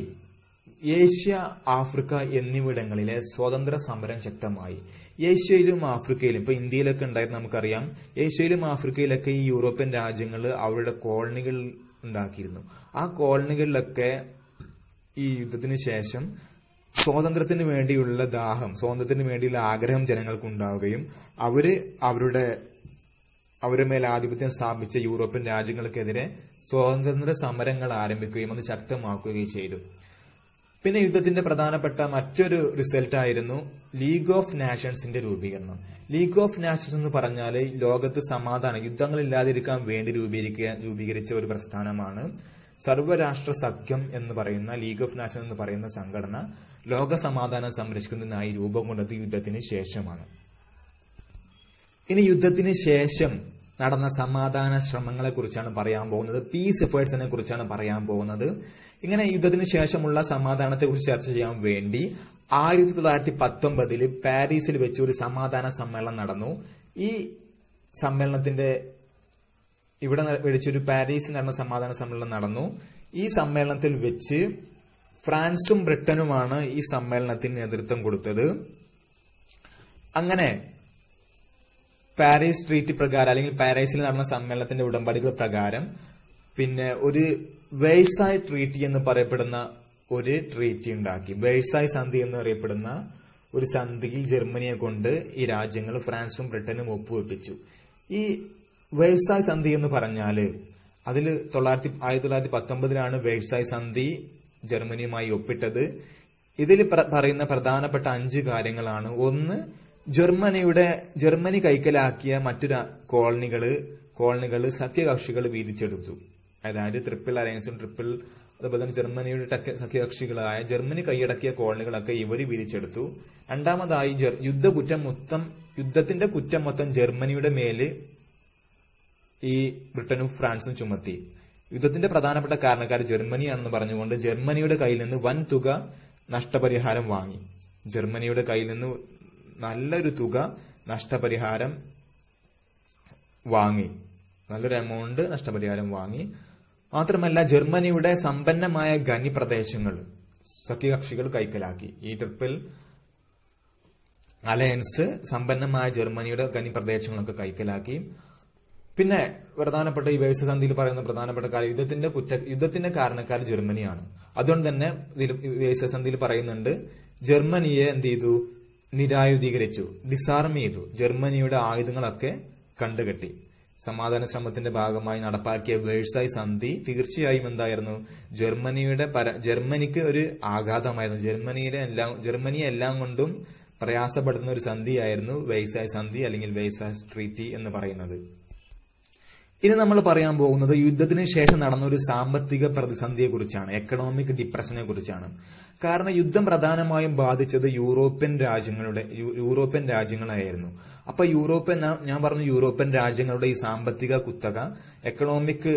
ഏഷ്യ ആഫ്രിക്ക എന്നിവിടങ്ങളിലെ സ്വതന്ത്ര സമരം ശക്തമായി ഏഷ്യയിലും ആഫ്രിക്കയിലും ഇപ്പൊ ഇന്ത്യയിലൊക്കെ ഉണ്ടായിരുന്നു നമുക്കറിയാം ഏഷ്യയിലും ആഫ്രിക്കയിലൊക്കെ ഈ യൂറോപ്യൻ രാജ്യങ്ങൾ അവരുടെ കോളനികൾ ഉണ്ടാക്കിയിരുന്നു ആ കോളനികളിലൊക്കെ ഈ യുദ്ധത്തിന് ശേഷം സ്വാതന്ത്ര്യത്തിന് വേണ്ടിയുള്ള ദാഹം സ്വാതന്ത്ര്യത്തിന് വേണ്ടിയുള്ള ആഗ്രഹം ജനങ്ങൾക്ക് ഉണ്ടാവുകയും അവര് അവരുടെ അവരുടെ മേൽ ആധിപത്യം സ്ഥാപിച്ച യൂറോപ്യൻ രാജ്യങ്ങൾക്കെതിരെ സ്വാതന്ത്ര്യ സമരങ്ങൾ ആരംഭിക്കുകയും അത് ശക്തമാക്കുകയും ചെയ്തു പിന്നെ യുദ്ധത്തിന്റെ പ്രധാനപ്പെട്ട മറ്റൊരു റിസൾട്ട് ആയിരുന്നു ലീഗ് ഓഫ് നാഷൻസിന്റെ രൂപീകരണം ലീഗ് ഓഫ് നാഷൻസ് എന്ന് പറഞ്ഞാൽ ലോകത്ത് സമാധാനം യുദ്ധങ്ങളില്ലാതിരിക്കാൻ വേണ്ടി രൂപീകരിക്കുക രൂപീകരിച്ച ഒരു പ്രസ്ഥാനമാണ് സർവരാഷ്ട്ര സഖ്യം എന്ന് പറയുന്ന ലീഗ് ഓഫ് നാഷൻസ് എന്ന് പറയുന്ന സംഘടന ലോക സമാധാനം സംരക്ഷിക്കുന്നതിനായി രൂപം കൊണ്ടത് യുദ്ധത്തിന് ശേഷമാണ് ഇനി യുദ്ധത്തിന് ശേഷം നടന്ന സമാധാന ശ്രമങ്ങളെക്കുറിച്ചാണ് പറയാൻ പോകുന്നത് പീസ് എഫേർട്സിനെ കുറിച്ചാണ് പറയാൻ പോകുന്നത് ഇങ്ങനെ യുദ്ധത്തിന് ശേഷമുള്ള സമാധാനത്തെക്കുറിച്ച് ചർച്ച ചെയ്യാൻ വേണ്ടി ആയിരത്തി തൊള്ളായിരത്തി പത്തൊമ്പതിൽ പാരീസിൽ വെച്ച് ഒരു സമാധാന സമ്മേളനം നടന്നു ഈ സമ്മേളനത്തിന്റെ ഇവിടെ വിളിച്ചൊരു പാരീസിൽ നടന്ന സമാധാന സമ്മേളനം നടന്നു ഈ സമ്മേളനത്തിൽ വെച്ച് ഫ്രാൻസും ബ്രിട്ടനുമാണ് ഈ സമ്മേളനത്തിന് നേതൃത്വം കൊടുത്തത് അങ്ങനെ പാരീസ് ട്രീറ്റി പ്രകാരം അല്ലെങ്കിൽ പാരീസിൽ നടന്ന സമ്മേളനത്തിന്റെ ഉടമ്പടികൾ പ്രകാരം പിന്നെ ഒരു വേഴ്സായ് ട്രീറ്റി എന്ന് പറയപ്പെടുന്ന ഒരു ട്രീറ്റി ഉണ്ടാക്കി വേഴ്സായ് സന്ധി എന്ന് അറിയപ്പെടുന്ന ഒരു സന്ധിയിൽ ജർമ്മനിയെ കൊണ്ട് ഈ രാജ്യങ്ങൾ ഫ്രാൻസും ബ്രിട്ടനും ഒപ്പുവെപ്പിച്ചു ഈ വേഴ്സായ് സന്ധി എന്ന് പറഞ്ഞാല് അതിൽ തൊള്ളായിരത്തി ആയിരത്തി തൊള്ളായിരത്തി പത്തൊമ്പതിലാണ് വേഴ്സായ് സന്ധി ജർമ്മനിയുമായി ഒപ്പിട്ടത് ഇതിൽ പറയുന്ന പ്രധാനപ്പെട്ട അഞ്ച് കാര്യങ്ങളാണ് ഒന്ന് ജർമ്മനിയുടെ ജർമ്മനി കൈക്കലാക്കിയ മറ്റൊരു കോളനികൾ കോളനികൾ സഖ്യകക്ഷികൾ വീതിച്ചെടുത്തു അതായത് ട്രിപ്പിൾ അലയൻസും ട്രിപ്പിൾ അതുപോലെ തന്നെ ജർമ്മനിയുടെ സഖ്യകക്ഷികളായ ജർമ്മനി കൈയടക്കിയ കോളനികളൊക്കെ ഇവർ വീതിച്ചെടുത്തു രണ്ടാമതായി യുദ്ധകുറ്റം മൊത്തം യുദ്ധത്തിന്റെ കുറ്റം മൊത്തം ജർമ്മനിയുടെ മേല് ഈ ബ്രിട്ടനും ഫ്രാൻസും ചുമത്തി യുദ്ധത്തിന്റെ പ്രധാനപ്പെട്ട കാരണക്കാർ ജർമ്മനിയാണെന്ന് പറഞ്ഞുകൊണ്ട് ജർമ്മനിയുടെ കയ്യിൽ നിന്ന് വൻ തുക നഷ്ടപരിഹാരം വാങ്ങി ജർമ്മനിയുടെ കയ്യിൽ നിന്ന് നല്ലൊരു തുക നഷ്ടപരിഹാരം വാങ്ങി നല്ലൊരു എമൗണ്ട് നഷ്ടപരിഹാരം വാങ്ങി മാത്രമല്ല ജർമ്മനിയുടെ സമ്പന്നമായ ഖനി പ്രദേശങ്ങൾ സഖ്യകക്ഷികൾ കൈക്കലാക്കി ഈ ട്രിപ്പിൽ അലയൻസ് സമ്പന്നമായ ജർമ്മനിയുടെ ഖനി പ്രദേശങ്ങളൊക്കെ കൈക്കലാക്കി പിന്നെ പ്രധാനപ്പെട്ട ഈ വേഴ്സസന്ധിയിൽ പറയുന്ന പ്രധാനപ്പെട്ട കാര്യം യുദ്ധത്തിന്റെ കുറ്റ യുദ്ധത്തിന്റെ കാരണക്കാർ ജർമ്മനിയാണ് അതുകൊണ്ട് തന്നെ വേഴ്സസന്ധിയിൽ പറയുന്നുണ്ട് ജർമ്മനിയെ എന്ത് ചെയ്തു നിരായുധീകരിച്ചു ഡിസാർം ചെയ്തു ജർമ്മനിയുടെ ആയുധങ്ങളൊക്കെ കണ്ടുകെട്ടി സമാധാന ശ്രമത്തിന്റെ ഭാഗമായി നടപ്പാക്കിയ വേഴ്സായി സന്ധി തീർച്ചയായും എന്തായിരുന്നു ജർമ്മനിയുടെ പര ജർമ്മനിക്ക് ഒരു ആഘാതമായിരുന്നു ജർമ്മനിയിലെ എല്ലാം ജർമ്മനിയെ എല്ലാം കൊണ്ടും പ്രയാസപ്പെടുന്ന ഒരു സന്ധിയായിരുന്നു വെയ്സായ് സന്ധി അല്ലെങ്കിൽ വെയ്സായ് ട്രീറ്റി എന്ന് പറയുന്നത് ഇനി നമ്മൾ പറയാൻ പോകുന്നത് യുദ്ധത്തിന് ശേഷം നടന്ന ഒരു സാമ്പത്തിക പ്രതിസന്ധിയെക്കുറിച്ചാണ് എക്കണോമിക് ഡിപ്രഷനെ കുറിച്ചാണ് കാരണം യുദ്ധം പ്രധാനമായും ബാധിച്ചത് യൂറോപ്യൻ രാജ്യങ്ങളുടെ യൂറോപ്യൻ രാജ്യങ്ങളായിരുന്നു അപ്പൊ യൂറോപ്യൻ ഞാൻ പറഞ്ഞു യൂറോപ്യൻ രാജ്യങ്ങളുടെ ഈ സാമ്പത്തിക കുത്തക എക്കണോമിക്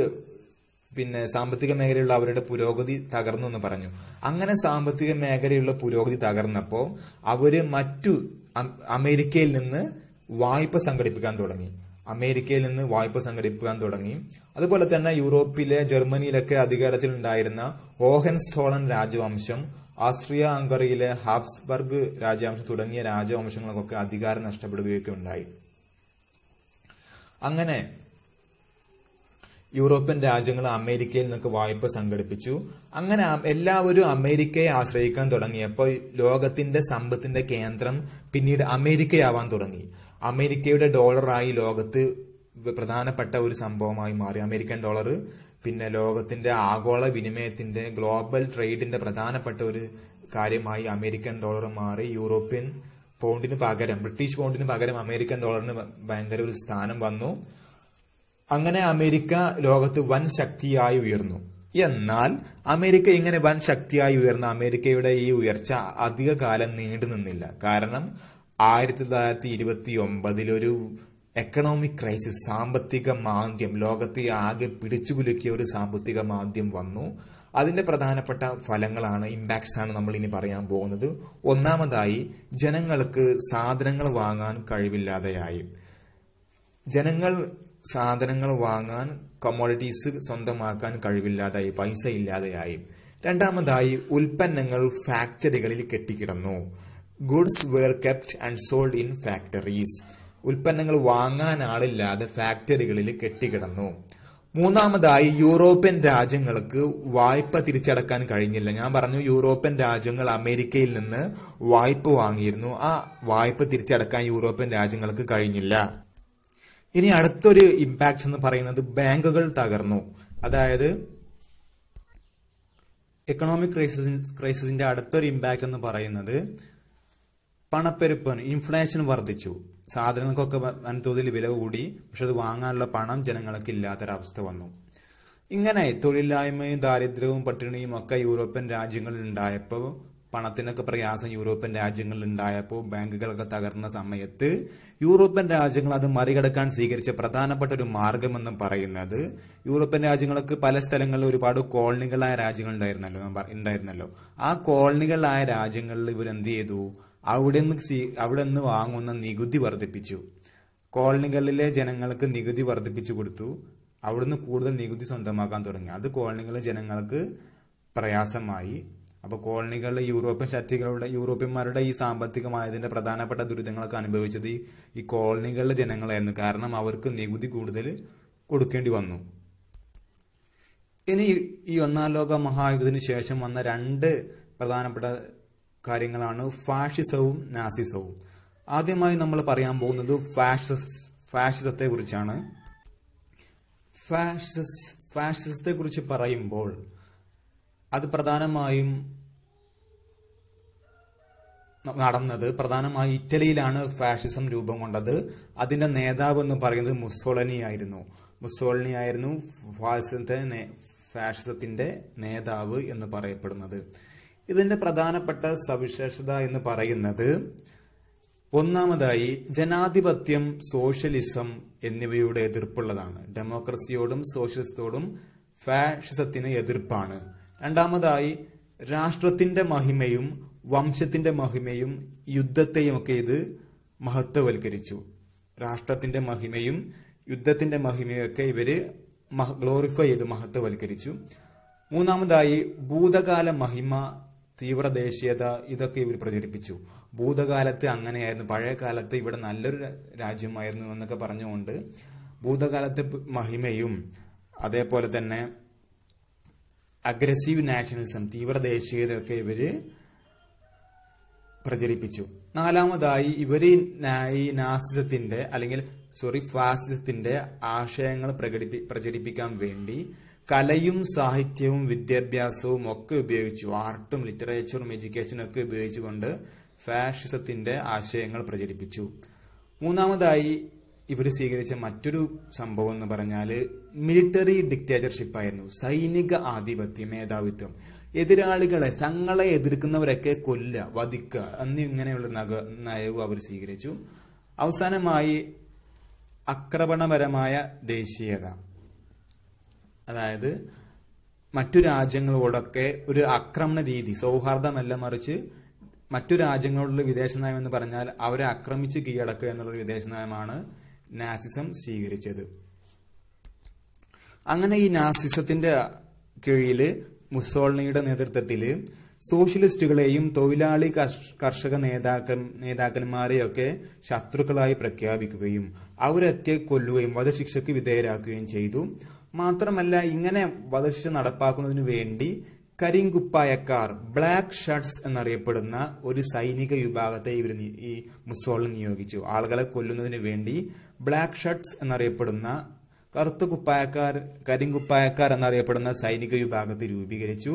പിന്നെ സാമ്പത്തിക മേഖലയുള്ള അവരുടെ പുരോഗതി തകർന്നു എന്ന് പറഞ്ഞു അങ്ങനെ സാമ്പത്തിക മേഖലയുള്ള പുരോഗതി തകർന്നപ്പോൾ അവര് മറ്റു അമേരിക്കയിൽ നിന്ന് വായ്പ സംഘടിപ്പിക്കാൻ തുടങ്ങി അമേരിക്കയിൽ നിന്ന് വായ്പ സംഘടിപ്പിക്കാൻ തുടങ്ങി അതുപോലെ തന്നെ യൂറോപ്പിലെ ജർമ്മനിയിലൊക്കെ ഉണ്ടായിരുന്ന ഓഹൻ സ്റ്റോളൻ രാജവംശം ആസ്ട്രിയ ഹംഗറിയിലെ ഹാബ്സ്ബർഗ് രാജവംശം തുടങ്ങിയ രാജവംശങ്ങൾക്കൊക്കെ അധികാരം നഷ്ടപ്പെടുകയൊക്കെ ഉണ്ടായി അങ്ങനെ യൂറോപ്യൻ രാജ്യങ്ങൾ അമേരിക്കയിൽ നിന്നൊക്കെ വായ്പ സംഘടിപ്പിച്ചു അങ്ങനെ എല്ലാവരും അമേരിക്കയെ ആശ്രയിക്കാൻ തുടങ്ങിയപ്പോൾ ലോകത്തിന്റെ സമ്പത്തിന്റെ കേന്ദ്രം പിന്നീട് അമേരിക്കയാവാൻ തുടങ്ങി അമേരിക്കയുടെ ഡോളറായി ലോകത്ത് പ്രധാനപ്പെട്ട ഒരു സംഭവമായി മാറി അമേരിക്കൻ ഡോളർ പിന്നെ ലോകത്തിന്റെ ആഗോള വിനിമയത്തിന്റെ ഗ്ലോബൽ ട്രേഡിന്റെ പ്രധാനപ്പെട്ട ഒരു കാര്യമായി അമേരിക്കൻ ഡോളർ മാറി യൂറോപ്യൻ പൗണ്ടിന് പകരം ബ്രിട്ടീഷ് പൗണ്ടിന് പകരം അമേരിക്കൻ ഡോളറിന് ഭയങ്കര ഒരു സ്ഥാനം വന്നു അങ്ങനെ അമേരിക്ക ലോകത്ത് വൻ ശക്തിയായി ഉയർന്നു എന്നാൽ അമേരിക്ക ഇങ്ങനെ വൻ ശക്തിയായി ഉയർന്ന അമേരിക്കയുടെ ഈ ഉയർച്ച അധിക കാലം നീണ്ടു നിന്നില്ല കാരണം ആയിരത്തി തൊള്ളായിരത്തി ഇരുപത്തി ഒമ്പതിലൊരു എക്കണോമിക് ക്രൈസിസ് സാമ്പത്തിക മാന്ദ്യം ലോകത്തെ ആകെ പിടിച്ചുകുലുക്കിയ ഒരു സാമ്പത്തിക മാന്ദ്യം വന്നു അതിന്റെ പ്രധാനപ്പെട്ട ഫലങ്ങളാണ് ഇമ്പാക്ട്സ് ആണ് നമ്മൾ ഇനി പറയാൻ പോകുന്നത് ഒന്നാമതായി ജനങ്ങൾക്ക് സാധനങ്ങൾ വാങ്ങാൻ കഴിവില്ലാതെയായി ജനങ്ങൾ സാധനങ്ങൾ വാങ്ങാൻ കമോഡിറ്റീസ് സ്വന്തമാക്കാൻ കഴിവില്ലാതായി പൈസ ഇല്ലാതെയായി രണ്ടാമതായി ഉൽപ്പന്നങ്ങൾ ഫാക്ടറികളിൽ കെട്ടിക്കിടന്നു goods were kept and sold in factories ഉൽപ്പന്നങ്ങൾ വാങ്ങാൻ ആളില്ലാതെ ഫാക്ടറികളിൽ കെട്ടിക്കിടന്നു മൂന്നാമതായി യൂറോപ്യൻ രാജ്യങ്ങൾക്ക് വായ്പ തിരിച്ചടക്കാൻ കഴിഞ്ഞില്ല ഞാൻ പറഞ്ഞു യൂറോപ്യൻ രാജ്യങ്ങൾ അമേരിക്കയിൽ നിന്ന് വായ്പ വാങ്ങിയിരുന്നു ആ വായ്പ തിരിച്ചടക്കാൻ യൂറോപ്യൻ രാജ്യങ്ങൾക്ക് കഴിഞ്ഞില്ല ഇനി അടുത്തൊരു ഇമ്പാക്ട് എന്ന് പറയുന്നത് ബാങ്കുകൾ തകർന്നു അതായത് എക്കണോമിക് ക്രൈസിസ് ക്രൈസിസിന്റെ അടുത്തൊരു ഇമ്പാക്ട് എന്ന് പറയുന്നത് പണപ്പെരുപ്പം ഇൻഫ്ലേഷൻ വർദ്ധിച്ചു സാധനങ്ങൾക്കൊക്കെ വൻതോതിൽ വില കൂടി പക്ഷെ അത് വാങ്ങാനുള്ള പണം ജനങ്ങൾക്ക് ഇല്ലാത്തൊരവസ്ഥ വന്നു ഇങ്ങനെ തൊഴിലില്ലായ്മയും ദാരിദ്ര്യവും പട്ടിണിയും ഒക്കെ യൂറോപ്യൻ രാജ്യങ്ങളിൽ ഉണ്ടായപ്പോൾ പണത്തിനൊക്കെ പ്രയാസം യൂറോപ്യൻ രാജ്യങ്ങളിൽ ഉണ്ടായപ്പോൾ ബാങ്കുകളൊക്കെ തകർന്ന സമയത്ത് യൂറോപ്യൻ രാജ്യങ്ങൾ അത് മറികടക്കാൻ സ്വീകരിച്ച പ്രധാനപ്പെട്ട ഒരു മാർഗമെന്ന് പറയുന്നത് യൂറോപ്യൻ രാജ്യങ്ങൾക്ക് പല സ്ഥലങ്ങളിൽ ഒരുപാട് കോളനികളായ രാജ്യങ്ങൾ ഉണ്ടായിരുന്നല്ലോ ഉണ്ടായിരുന്നല്ലോ ആ കോളനികളായ രാജ്യങ്ങളിൽ ഇവർ എന്ത് ചെയ്തു അവിടെ നിന്ന് അവിടെ നിന്ന് വാങ്ങുന്ന നികുതി വർദ്ധിപ്പിച്ചു കോളനികളിലെ ജനങ്ങൾക്ക് നികുതി വർദ്ധിപ്പിച്ചു കൊടുത്തു അവിടുന്ന് കൂടുതൽ നികുതി സ്വന്തമാക്കാൻ തുടങ്ങി അത് കോളനികളിലെ ജനങ്ങൾക്ക് പ്രയാസമായി അപ്പോൾ കോളനികളിലെ യൂറോപ്യൻ ശക്തികളുടെ യൂറോപ്യന്മാരുടെ ഈ സാമ്പത്തികമായതിൻ്റെ പ്രധാനപ്പെട്ട ദുരിതങ്ങളൊക്കെ അനുഭവിച്ചത് ഈ കോളനികളിലെ ജനങ്ങളായിരുന്നു കാരണം അവർക്ക് നികുതി കൂടുതൽ കൊടുക്കേണ്ടി വന്നു ഇനി ഈ ഒന്നാം ലോക മഹായുദ്ധത്തിന് ശേഷം വന്ന രണ്ട് പ്രധാനപ്പെട്ട കാര്യങ്ങളാണ് ഫാഷിസവും നാസിസവും ആദ്യമായി നമ്മൾ പറയാൻ പോകുന്നത് ഫാഷിസ് ഫാഷിസത്തെ കുറിച്ചാണ് ഫാഷിസ് ഫാഷിസത്തെ കുറിച്ച് പറയുമ്പോൾ അത് പ്രധാനമായും നടന്നത് പ്രധാനമായി ഇറ്റലിയിലാണ് ഫാഷിസം രൂപം കൊണ്ടത് അതിന്റെ നേതാവ് എന്ന് പറയുന്നത് മുസോളനി ആയിരുന്നു മുസോളനി ആയിരുന്നു ഫാഷിസത്തെ ഫാഷിസത്തിന്റെ നേതാവ് എന്ന് പറയപ്പെടുന്നത് ഇതിന്റെ പ്രധാനപ്പെട്ട സവിശേഷത എന്ന് പറയുന്നത് ഒന്നാമതായി ജനാധിപത്യം സോഷ്യലിസം എന്നിവയുടെ എതിർപ്പുള്ളതാണ് ഡെമോക്രസിയോടും സോഷ്യലിസത്തോടും ഫാഷിസത്തിന് എതിർപ്പാണ് രണ്ടാമതായി രാഷ്ട്രത്തിന്റെ മഹിമയും വംശത്തിന്റെ മഹിമയും ഒക്കെ ഇത് മഹത്വവൽക്കരിച്ചു രാഷ്ട്രത്തിന്റെ മഹിമയും യുദ്ധത്തിന്റെ മഹിമയൊക്കെ ഇവര് ഗ്ലോറിഫൈ ചെയ്ത് മഹത്വവൽക്കരിച്ചു മൂന്നാമതായി ഭൂതകാല മഹിമ തീവ്ര ദേശീയത ഇതൊക്കെ ഇവർ പ്രചരിപ്പിച്ചു ഭൂതകാലത്ത് അങ്ങനെയായിരുന്നു പഴയ കാലത്ത് ഇവിടെ നല്ലൊരു രാജ്യമായിരുന്നു എന്നൊക്കെ പറഞ്ഞുകൊണ്ട് ഭൂതകാലത്തെ മഹിമയും അതേപോലെ തന്നെ അഗ്രസീവ് നാഷണലിസം തീവ്ര ദേശീയതയൊക്കെ ഇവര് പ്രചരിപ്പിച്ചു നാലാമതായി ഇവര് ഈ നാസിസത്തിന്റെ അല്ലെങ്കിൽ സോറി ഫാസിസത്തിന്റെ ആശയങ്ങൾ പ്രകടിപ്പി പ്രചരിപ്പിക്കാൻ വേണ്ടി കലയും സാഹിത്യവും വിദ്യാഭ്യാസവും ഒക്കെ ഉപയോഗിച്ചു ആർട്ടും ലിറ്ററേച്ചറും എഡ്യൂക്കേഷനും ഒക്കെ ഉപയോഗിച്ചുകൊണ്ട് ഫാഷിസത്തിന്റെ ആശയങ്ങൾ പ്രചരിപ്പിച്ചു മൂന്നാമതായി ഇവർ സ്വീകരിച്ച മറ്റൊരു സംഭവം എന്ന് പറഞ്ഞാൽ മിലിറ്ററി ഡിക്റ്റേറ്റർഷിപ്പ് ആയിരുന്നു സൈനിക ആധിപത്യം മേധാവിത്വം എതിരാളികളെ തങ്ങളെ എതിർക്കുന്നവരൊക്കെ കൊല്ല വധിക്കുക എന്നിങ്ങനെയുള്ള നഗ നയവും അവർ സ്വീകരിച്ചു അവസാനമായി അക്രമണപരമായ ദേശീയത അതായത് മറ്റു രാജ്യങ്ങളോടൊക്കെ ഒരു ആക്രമണ രീതി സൗഹാർദ്ദമല്ല മറിച്ച് മറ്റു രാജ്യങ്ങളോടുള്ള വിദേശ നയം എന്ന് പറഞ്ഞാൽ അവരെ ആക്രമിച്ച് കീഴടക്കുക എന്നുള്ളൊരു വിദേശ നയമാണ് നാസിസം സ്വീകരിച്ചത് അങ്ങനെ ഈ നാസിസത്തിന്റെ കീഴിൽ മുസോളിനിയുടെ നേതൃത്വത്തിൽ സോഷ്യലിസ്റ്റുകളെയും തൊഴിലാളി കർഷക നേതാക്കൾ നേതാക്കന്മാരെയൊക്കെ ശത്രുക്കളായി പ്രഖ്യാപിക്കുകയും അവരൊക്കെ കൊല്ലുകയും വധശിക്ഷയ്ക്ക് വിധേയരാക്കുകയും ചെയ്തു മാത്രമല്ല ഇങ്ങനെ വധശിക്ഷ നടപ്പാക്കുന്നതിനു വേണ്ടി കരിങ്കുപ്പായക്കാർ ബ്ലാക്ക് ഷർട്ട്സ് എന്നറിയപ്പെടുന്ന ഒരു സൈനിക വിഭാഗത്തെ ഇവർ ഈ മുസോളിൽ നിയോഗിച്ചു ആളുകളെ കൊല്ലുന്നതിന് വേണ്ടി ബ്ലാക്ക് ഷർട്ട്സ് എന്നറിയപ്പെടുന്ന കറുത്ത കുപ്പായക്കാർ കരിങ്കുപ്പായക്കാർ എന്നറിയപ്പെടുന്ന സൈനിക വിഭാഗത്തെ രൂപീകരിച്ചു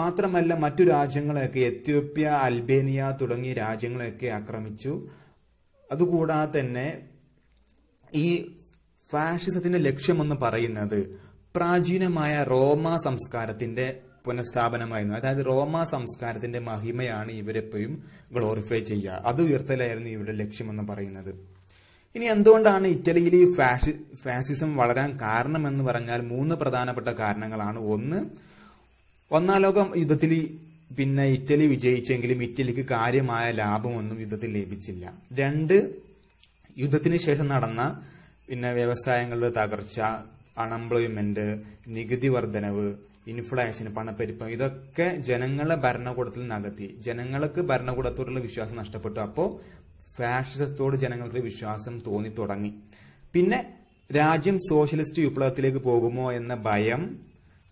മാത്രമല്ല മറ്റു രാജ്യങ്ങളെയൊക്കെ എത്യോപ്യ അൽബേനിയ തുടങ്ങിയ രാജ്യങ്ങളെയൊക്കെ ആക്രമിച്ചു അതുകൂടാതെ തന്നെ ഈ ഫാഷിസത്തിന്റെ ലക്ഷ്യമെന്ന് പറയുന്നത് പ്രാചീനമായ റോമ സംസ്കാരത്തിന്റെ പുനഃസ്ഥാപനമായിരുന്നു അതായത് റോമ സംസ്കാരത്തിന്റെ മഹിമയാണ് ഇവരെപ്പോഴും ഗ്ലോറിഫൈ ചെയ്യുക അത് ഉയർത്തലായിരുന്നു ഇവരുടെ ലക്ഷ്യമെന്ന് പറയുന്നത് ഇനി എന്തുകൊണ്ടാണ് ഇറ്റലിയിൽ ഈ ഫാഷി ഫാസിസം വളരാൻ കാരണമെന്ന് പറഞ്ഞാൽ മൂന്ന് പ്രധാനപ്പെട്ട കാരണങ്ങളാണ് ഒന്ന് ഒന്നാം ലോക യുദ്ധത്തിൽ പിന്നെ ഇറ്റലി വിജയിച്ചെങ്കിലും ഇറ്റലിക്ക് കാര്യമായ ലാഭമൊന്നും യുദ്ധത്തിൽ ലഭിച്ചില്ല രണ്ട് യുദ്ധത്തിന് ശേഷം നടന്ന പിന്നെ വ്യവസായങ്ങളുടെ തകർച്ച അൺഎംപ്ലോയ്മെന്റ് നികുതി വർധനവ് ഇൻഫ്ലേഷൻ പണപ്പെരുപ്പം ഇതൊക്കെ ജനങ്ങളെ ഭരണകൂടത്തിൽ നകത്തി ജനങ്ങൾക്ക് ഭരണകൂടത്തോടുള്ള വിശ്വാസം നഷ്ടപ്പെട്ടു അപ്പോൾ ഫാഷിസത്തോട് ജനങ്ങൾക്ക് വിശ്വാസം തോന്നി തുടങ്ങി പിന്നെ രാജ്യം സോഷ്യലിസ്റ്റ് വിപ്ലവത്തിലേക്ക് പോകുമോ എന്ന ഭയം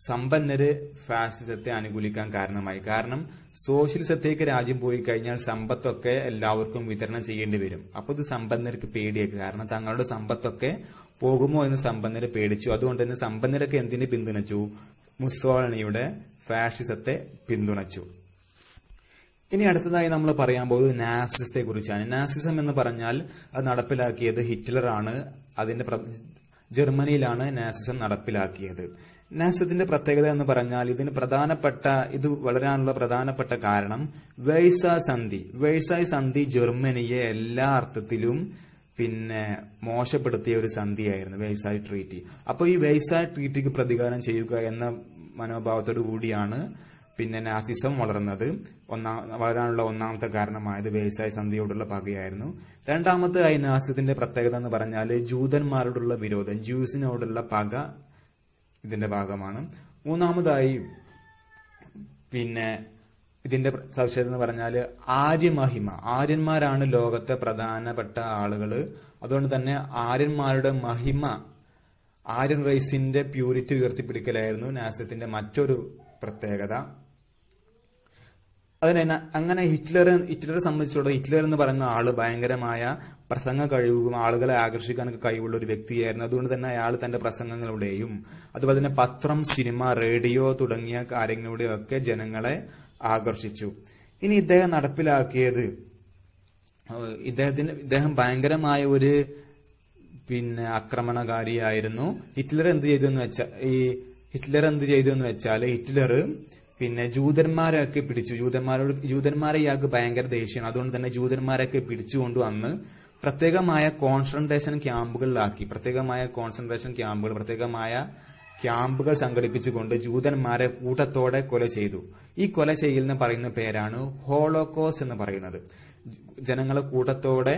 സമ്പന്നര് ഫാസിസത്തെ അനുകൂലിക്കാൻ കാരണമായി കാരണം സോഷ്യലിസത്തേക്ക് രാജ്യം പോയി കഴിഞ്ഞാൽ സമ്പത്തൊക്കെ എല്ലാവർക്കും വിതരണം ചെയ്യേണ്ടി വരും അപ്പോൾ ഇത് സമ്പന്നർക്ക് പേടിയേക്ക് കാരണം തങ്ങളുടെ സമ്പത്തൊക്കെ പോകുമോ എന്ന് സമ്പന്നരെ പേടിച്ചു അതുകൊണ്ട് തന്നെ സമ്പന്നരൊക്കെ എന്തിനെ പിന്തുണച്ചു മുസോളണിയുടെ ഫാഷിസത്തെ പിന്തുണച്ചു ഇനി അടുത്തതായി നമ്മൾ പറയാൻ പോകുന്നത് നാസിസത്തെ കുറിച്ചാണ് നാസിസം എന്ന് പറഞ്ഞാൽ അത് നടപ്പിലാക്കിയത് ഹിറ്റ്ലറാണ് അതിന്റെ ജർമ്മനിയിലാണ് നാസിസം നടപ്പിലാക്കിയത് നാസത്തിന്റെ പ്രത്യേകത എന്ന് പറഞ്ഞാൽ ഇതിന് പ്രധാനപ്പെട്ട ഇത് വളരാനുള്ള പ്രധാനപ്പെട്ട കാരണം വേഴ്സ സന്ധി വേഴ്സായ സന്ധി ജർമ്മനിയെ എല്ലാ അർത്ഥത്തിലും പിന്നെ മോശപ്പെടുത്തിയ ഒരു സന്ധിയായിരുന്നു വേഴ്സായ് ട്രീറ്റി അപ്പോൾ ഈ വേഴ്സായ് ട്രീറ്റിക്ക് പ്രതികാരം ചെയ്യുക എന്ന മനോഭാവത്തോടു കൂടിയാണ് പിന്നെ നാസിസം വളർന്നത് ഒന്നാം വളരാനുള്ള ഒന്നാമത്തെ കാരണമായത് വ്യവസായ സന്ധിയോടുള്ള പകയായിരുന്നു രണ്ടാമത്തെ ആയി നാസിസത്തിന്റെ പ്രത്യേകത എന്ന് പറഞ്ഞാൽ ജൂതന്മാരോടുള്ള വിരോധം ജ്യൂസിനോടുള്ള പക ഇതിന്റെ ഭാഗമാണ് മൂന്നാമതായി പിന്നെ ഇതിന്റെ സവിശേഷത എന്ന് പറഞ്ഞാൽ ആര്യമഹിമ ആര്യന്മാരാണ് ലോകത്തെ പ്രധാനപ്പെട്ട ആളുകൾ അതുകൊണ്ട് തന്നെ ആര്യന്മാരുടെ മഹിമ ആര്യൻ റൈസിന്റെ പ്യൂരിറ്റി ഉയർത്തിപ്പിടിക്കലായിരുന്നു നാസത്തിന്റെ മറ്റൊരു പ്രത്യേകത അതിനെ അങ്ങനെ ഹിറ്റ്ലർ ഹിറ്റ്ലറെ സംബന്ധിച്ചിടത്തോളം ഹിറ്റ്ലർ എന്ന് പറയുന്ന ആള് ഭയങ്കരമായ പ്രസംഗ കഴിവും ആളുകളെ ആകർഷിക്കാനൊക്കെ കഴിവുള്ള ഒരു വ്യക്തിയായിരുന്നു അതുകൊണ്ട് തന്നെ അയാൾ തന്റെ പ്രസംഗങ്ങളുടെയും അതുപോലെ തന്നെ പത്രം സിനിമ റേഡിയോ തുടങ്ങിയ കാര്യങ്ങളിലൂടെയൊക്കെ ജനങ്ങളെ ആകർഷിച്ചു ഇനി ഇദ്ദേഹം നടപ്പിലാക്കിയത് ഇദ്ദേഹത്തിന് ഇദ്ദേഹം ഭയങ്കരമായ ഒരു പിന്നെ ആക്രമണകാരിയായിരുന്നു ഹിറ്റ്ലർ എന്ത് ചെയ്തു എന്ന് വെച്ചാൽ ഈ ഹിറ്റ്ലർ എന്ത് ചെയ്തു എന്ന് വെച്ചാൽ ഹിറ്റ്ലർ പിന്നെ ജൂതന്മാരൊക്കെ പിടിച്ചു ജൂതന്മാരോട് ജൂതന്മാരെ ഇയാൾക്ക് ഭയങ്കര ദേഷ്യമാണ് അതുകൊണ്ട് തന്നെ ജൂതന്മാരൊക്കെ പിടിച്ചുകൊണ്ട് വന്ന് പ്രത്യേകമായ കോൺസെൻട്രേഷൻ ക്യാമ്പുകളിലാക്കി പ്രത്യേകമായ കോൺസെൻട്രേഷൻ ക്യാമ്പുകൾ പ്രത്യേകമായ ക്യാമ്പുകൾ സംഘടിപ്പിച്ചുകൊണ്ട് ജൂതന്മാരെ കൂട്ടത്തോടെ കൊല ചെയ്തു ഈ കൊല ചെയ്യൽ എന്ന് പറയുന്ന പേരാണ് ഹോളോകോസ് എന്ന് പറയുന്നത് ജനങ്ങളെ കൂട്ടത്തോടെ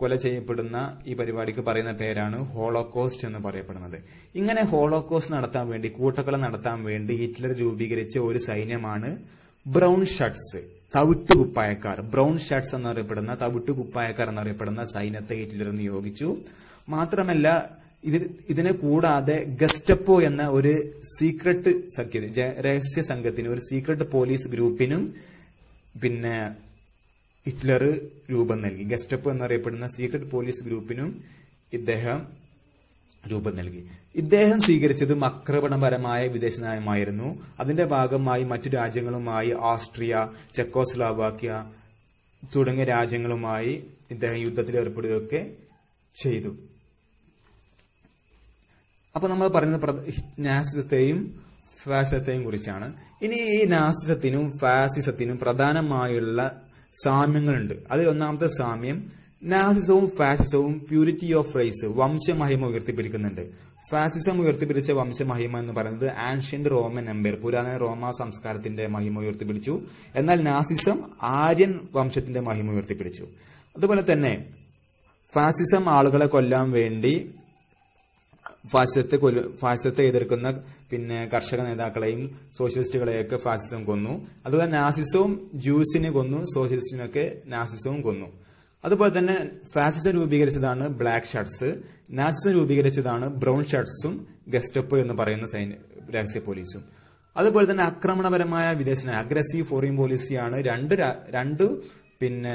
കൊല ചെയ്യപ്പെടുന്ന ഈ പരിപാടിക്ക് പറയുന്ന പേരാണ് ഹോളോകോസ്റ്റ് എന്ന് പറയപ്പെടുന്നത് ഇങ്ങനെ ഹോളോകോസ്റ്റ് നടത്താൻ വേണ്ടി കൂട്ടക്കൊല നടത്താൻ വേണ്ടി ഹിറ്റ്ലർ രൂപീകരിച്ച ഒരു സൈന്യമാണ് ബ്രൗൺ ഷർട്ട്സ് തവിട്ടുകുപ്പായക്കാർ കുപ്പായക്കാർ ബ്രൗൺ ഷർട്ട്സ് എന്നറിയപ്പെടുന്ന തവിട്ടുകുപ്പായക്കാർ എന്നറിയപ്പെടുന്ന സൈന്യത്തെ ഹിറ്റ്ലർ നിയോഗിച്ചു മാത്രമല്ല ഇത് ഇതിനെ കൂടാതെ ഗസ്റ്റപ്പോ എന്ന ഒരു സീക്രട്ട് സഖ്യ രഹസ്യ സംഘത്തിനും ഒരു സീക്രട്ട് പോലീസ് ഗ്രൂപ്പിനും പിന്നെ ഹിറ്റ്ലർ രൂപം നൽകി ഗസ്റ്റപ്പ് എന്നറിയപ്പെടുന്ന സീക്രട്ട് പോലീസ് ഗ്രൂപ്പിനും ഇദ്ദേഹം രൂപം നൽകി ഇദ്ദേഹം സ്വീകരിച്ചതും ആക്രമണപരമായ വിദേശ നയമായിരുന്നു അതിന്റെ ഭാഗമായി മറ്റു രാജ്യങ്ങളുമായി ഓസ്ട്രിയ ചെക്കോസ്ലോവാക്യ തുടങ്ങിയ രാജ്യങ്ങളുമായി ഇദ്ദേഹം യുദ്ധത്തിൽ ഏർപ്പെടുകയൊക്കെ ചെയ്തു അപ്പൊ നമ്മൾ പറയുന്നത് നാസിസത്തെയും ഫാസിസത്തെയും കുറിച്ചാണ് ഇനി ഈ നാസിസത്തിനും ഫാസിസത്തിനും പ്രധാനമായുള്ള സാമ്യങ്ങളുണ്ട് അതിൽ ഒന്നാമത്തെ സാമ്യം നാസിസവും ഫാസിസവും പ്യൂരിറ്റി ഓഫ് റൈസ് വംശമഹിമ ഉയർത്തിപ്പിടിക്കുന്നുണ്ട് ഫാസിസം ഉയർത്തിപ്പിടിച്ച വംശമഹിമ എന്ന് പറയുന്നത് ആൻഷ്യന്റ് റോമൻ എംപയർ പുരാതന റോമ സംസ്കാരത്തിന്റെ മഹിമ ഉയർത്തിപ്പിടിച്ചു എന്നാൽ നാസിസം ആര്യൻ വംശത്തിന്റെ മഹിമ ഉയർത്തിപ്പിടിച്ചു അതുപോലെ തന്നെ ഫാസിസം ആളുകളെ കൊല്ലാൻ വേണ്ടി ഫാസിസത്തെ കൊല്ലു ഫാസിസത്തെ എതിർക്കുന്ന പിന്നെ കർഷക നേതാക്കളെയും സോഷ്യലിസ്റ്റുകളെയൊക്കെ ഫാസിസം കൊന്നു അതുപോലെ നാസിസവും ജൂസിനെ കൊന്നു സോഷ്യലിസ്റ്റിനൊക്കെ നാസിസവും കൊന്നു അതുപോലെ തന്നെ ഫാസിസം രൂപീകരിച്ചതാണ് ബ്ലാക്ക് ഷർട്സ് നാസിസം രൂപീകരിച്ചതാണ് ബ്രൗൺ ഷർട്സും ഗസ്റ്റപ്പോ എന്ന് പറയുന്ന സൈന്യ രഹസ്യ പോലീസും അതുപോലെ തന്നെ ആക്രമണപരമായ വിദേശ അഗ്രസീവ് ഫോറിൻ പോളിസിയാണ് രണ്ട് രണ്ട് പിന്നെ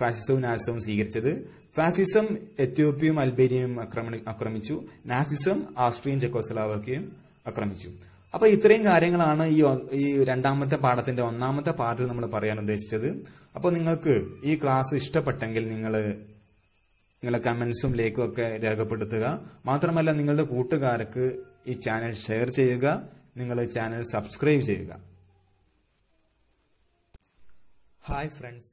ഫാസിസവും നാസിസവും സ്വീകരിച്ചത് ഫാസിസം എത്യോപ്യയും അൽബേനിയയും ആക്രമിച്ചു നാസിസം ആസ്ട്രിയയും ചെക്കോസ്ലാവാക്കിയും ആക്രമിച്ചു അപ്പൊ ഇത്രയും കാര്യങ്ങളാണ് ഈ ഈ രണ്ടാമത്തെ പാഠത്തിന്റെ ഒന്നാമത്തെ പാർട്ടിൽ നമ്മൾ പറയാൻ ഉദ്ദേശിച്ചത് അപ്പോൾ നിങ്ങൾക്ക് ഈ ക്ലാസ് ഇഷ്ടപ്പെട്ടെങ്കിൽ നിങ്ങൾ നിങ്ങളുടെ കമന്റ്സും ലൈക്കും ഒക്കെ രേഖപ്പെടുത്തുക മാത്രമല്ല നിങ്ങളുടെ കൂട്ടുകാർക്ക് ഈ ചാനൽ ഷെയർ ചെയ്യുക നിങ്ങൾ ചാനൽ സബ്സ്ക്രൈബ് ചെയ്യുക ഹായ് ഫ്രണ്ട്സ്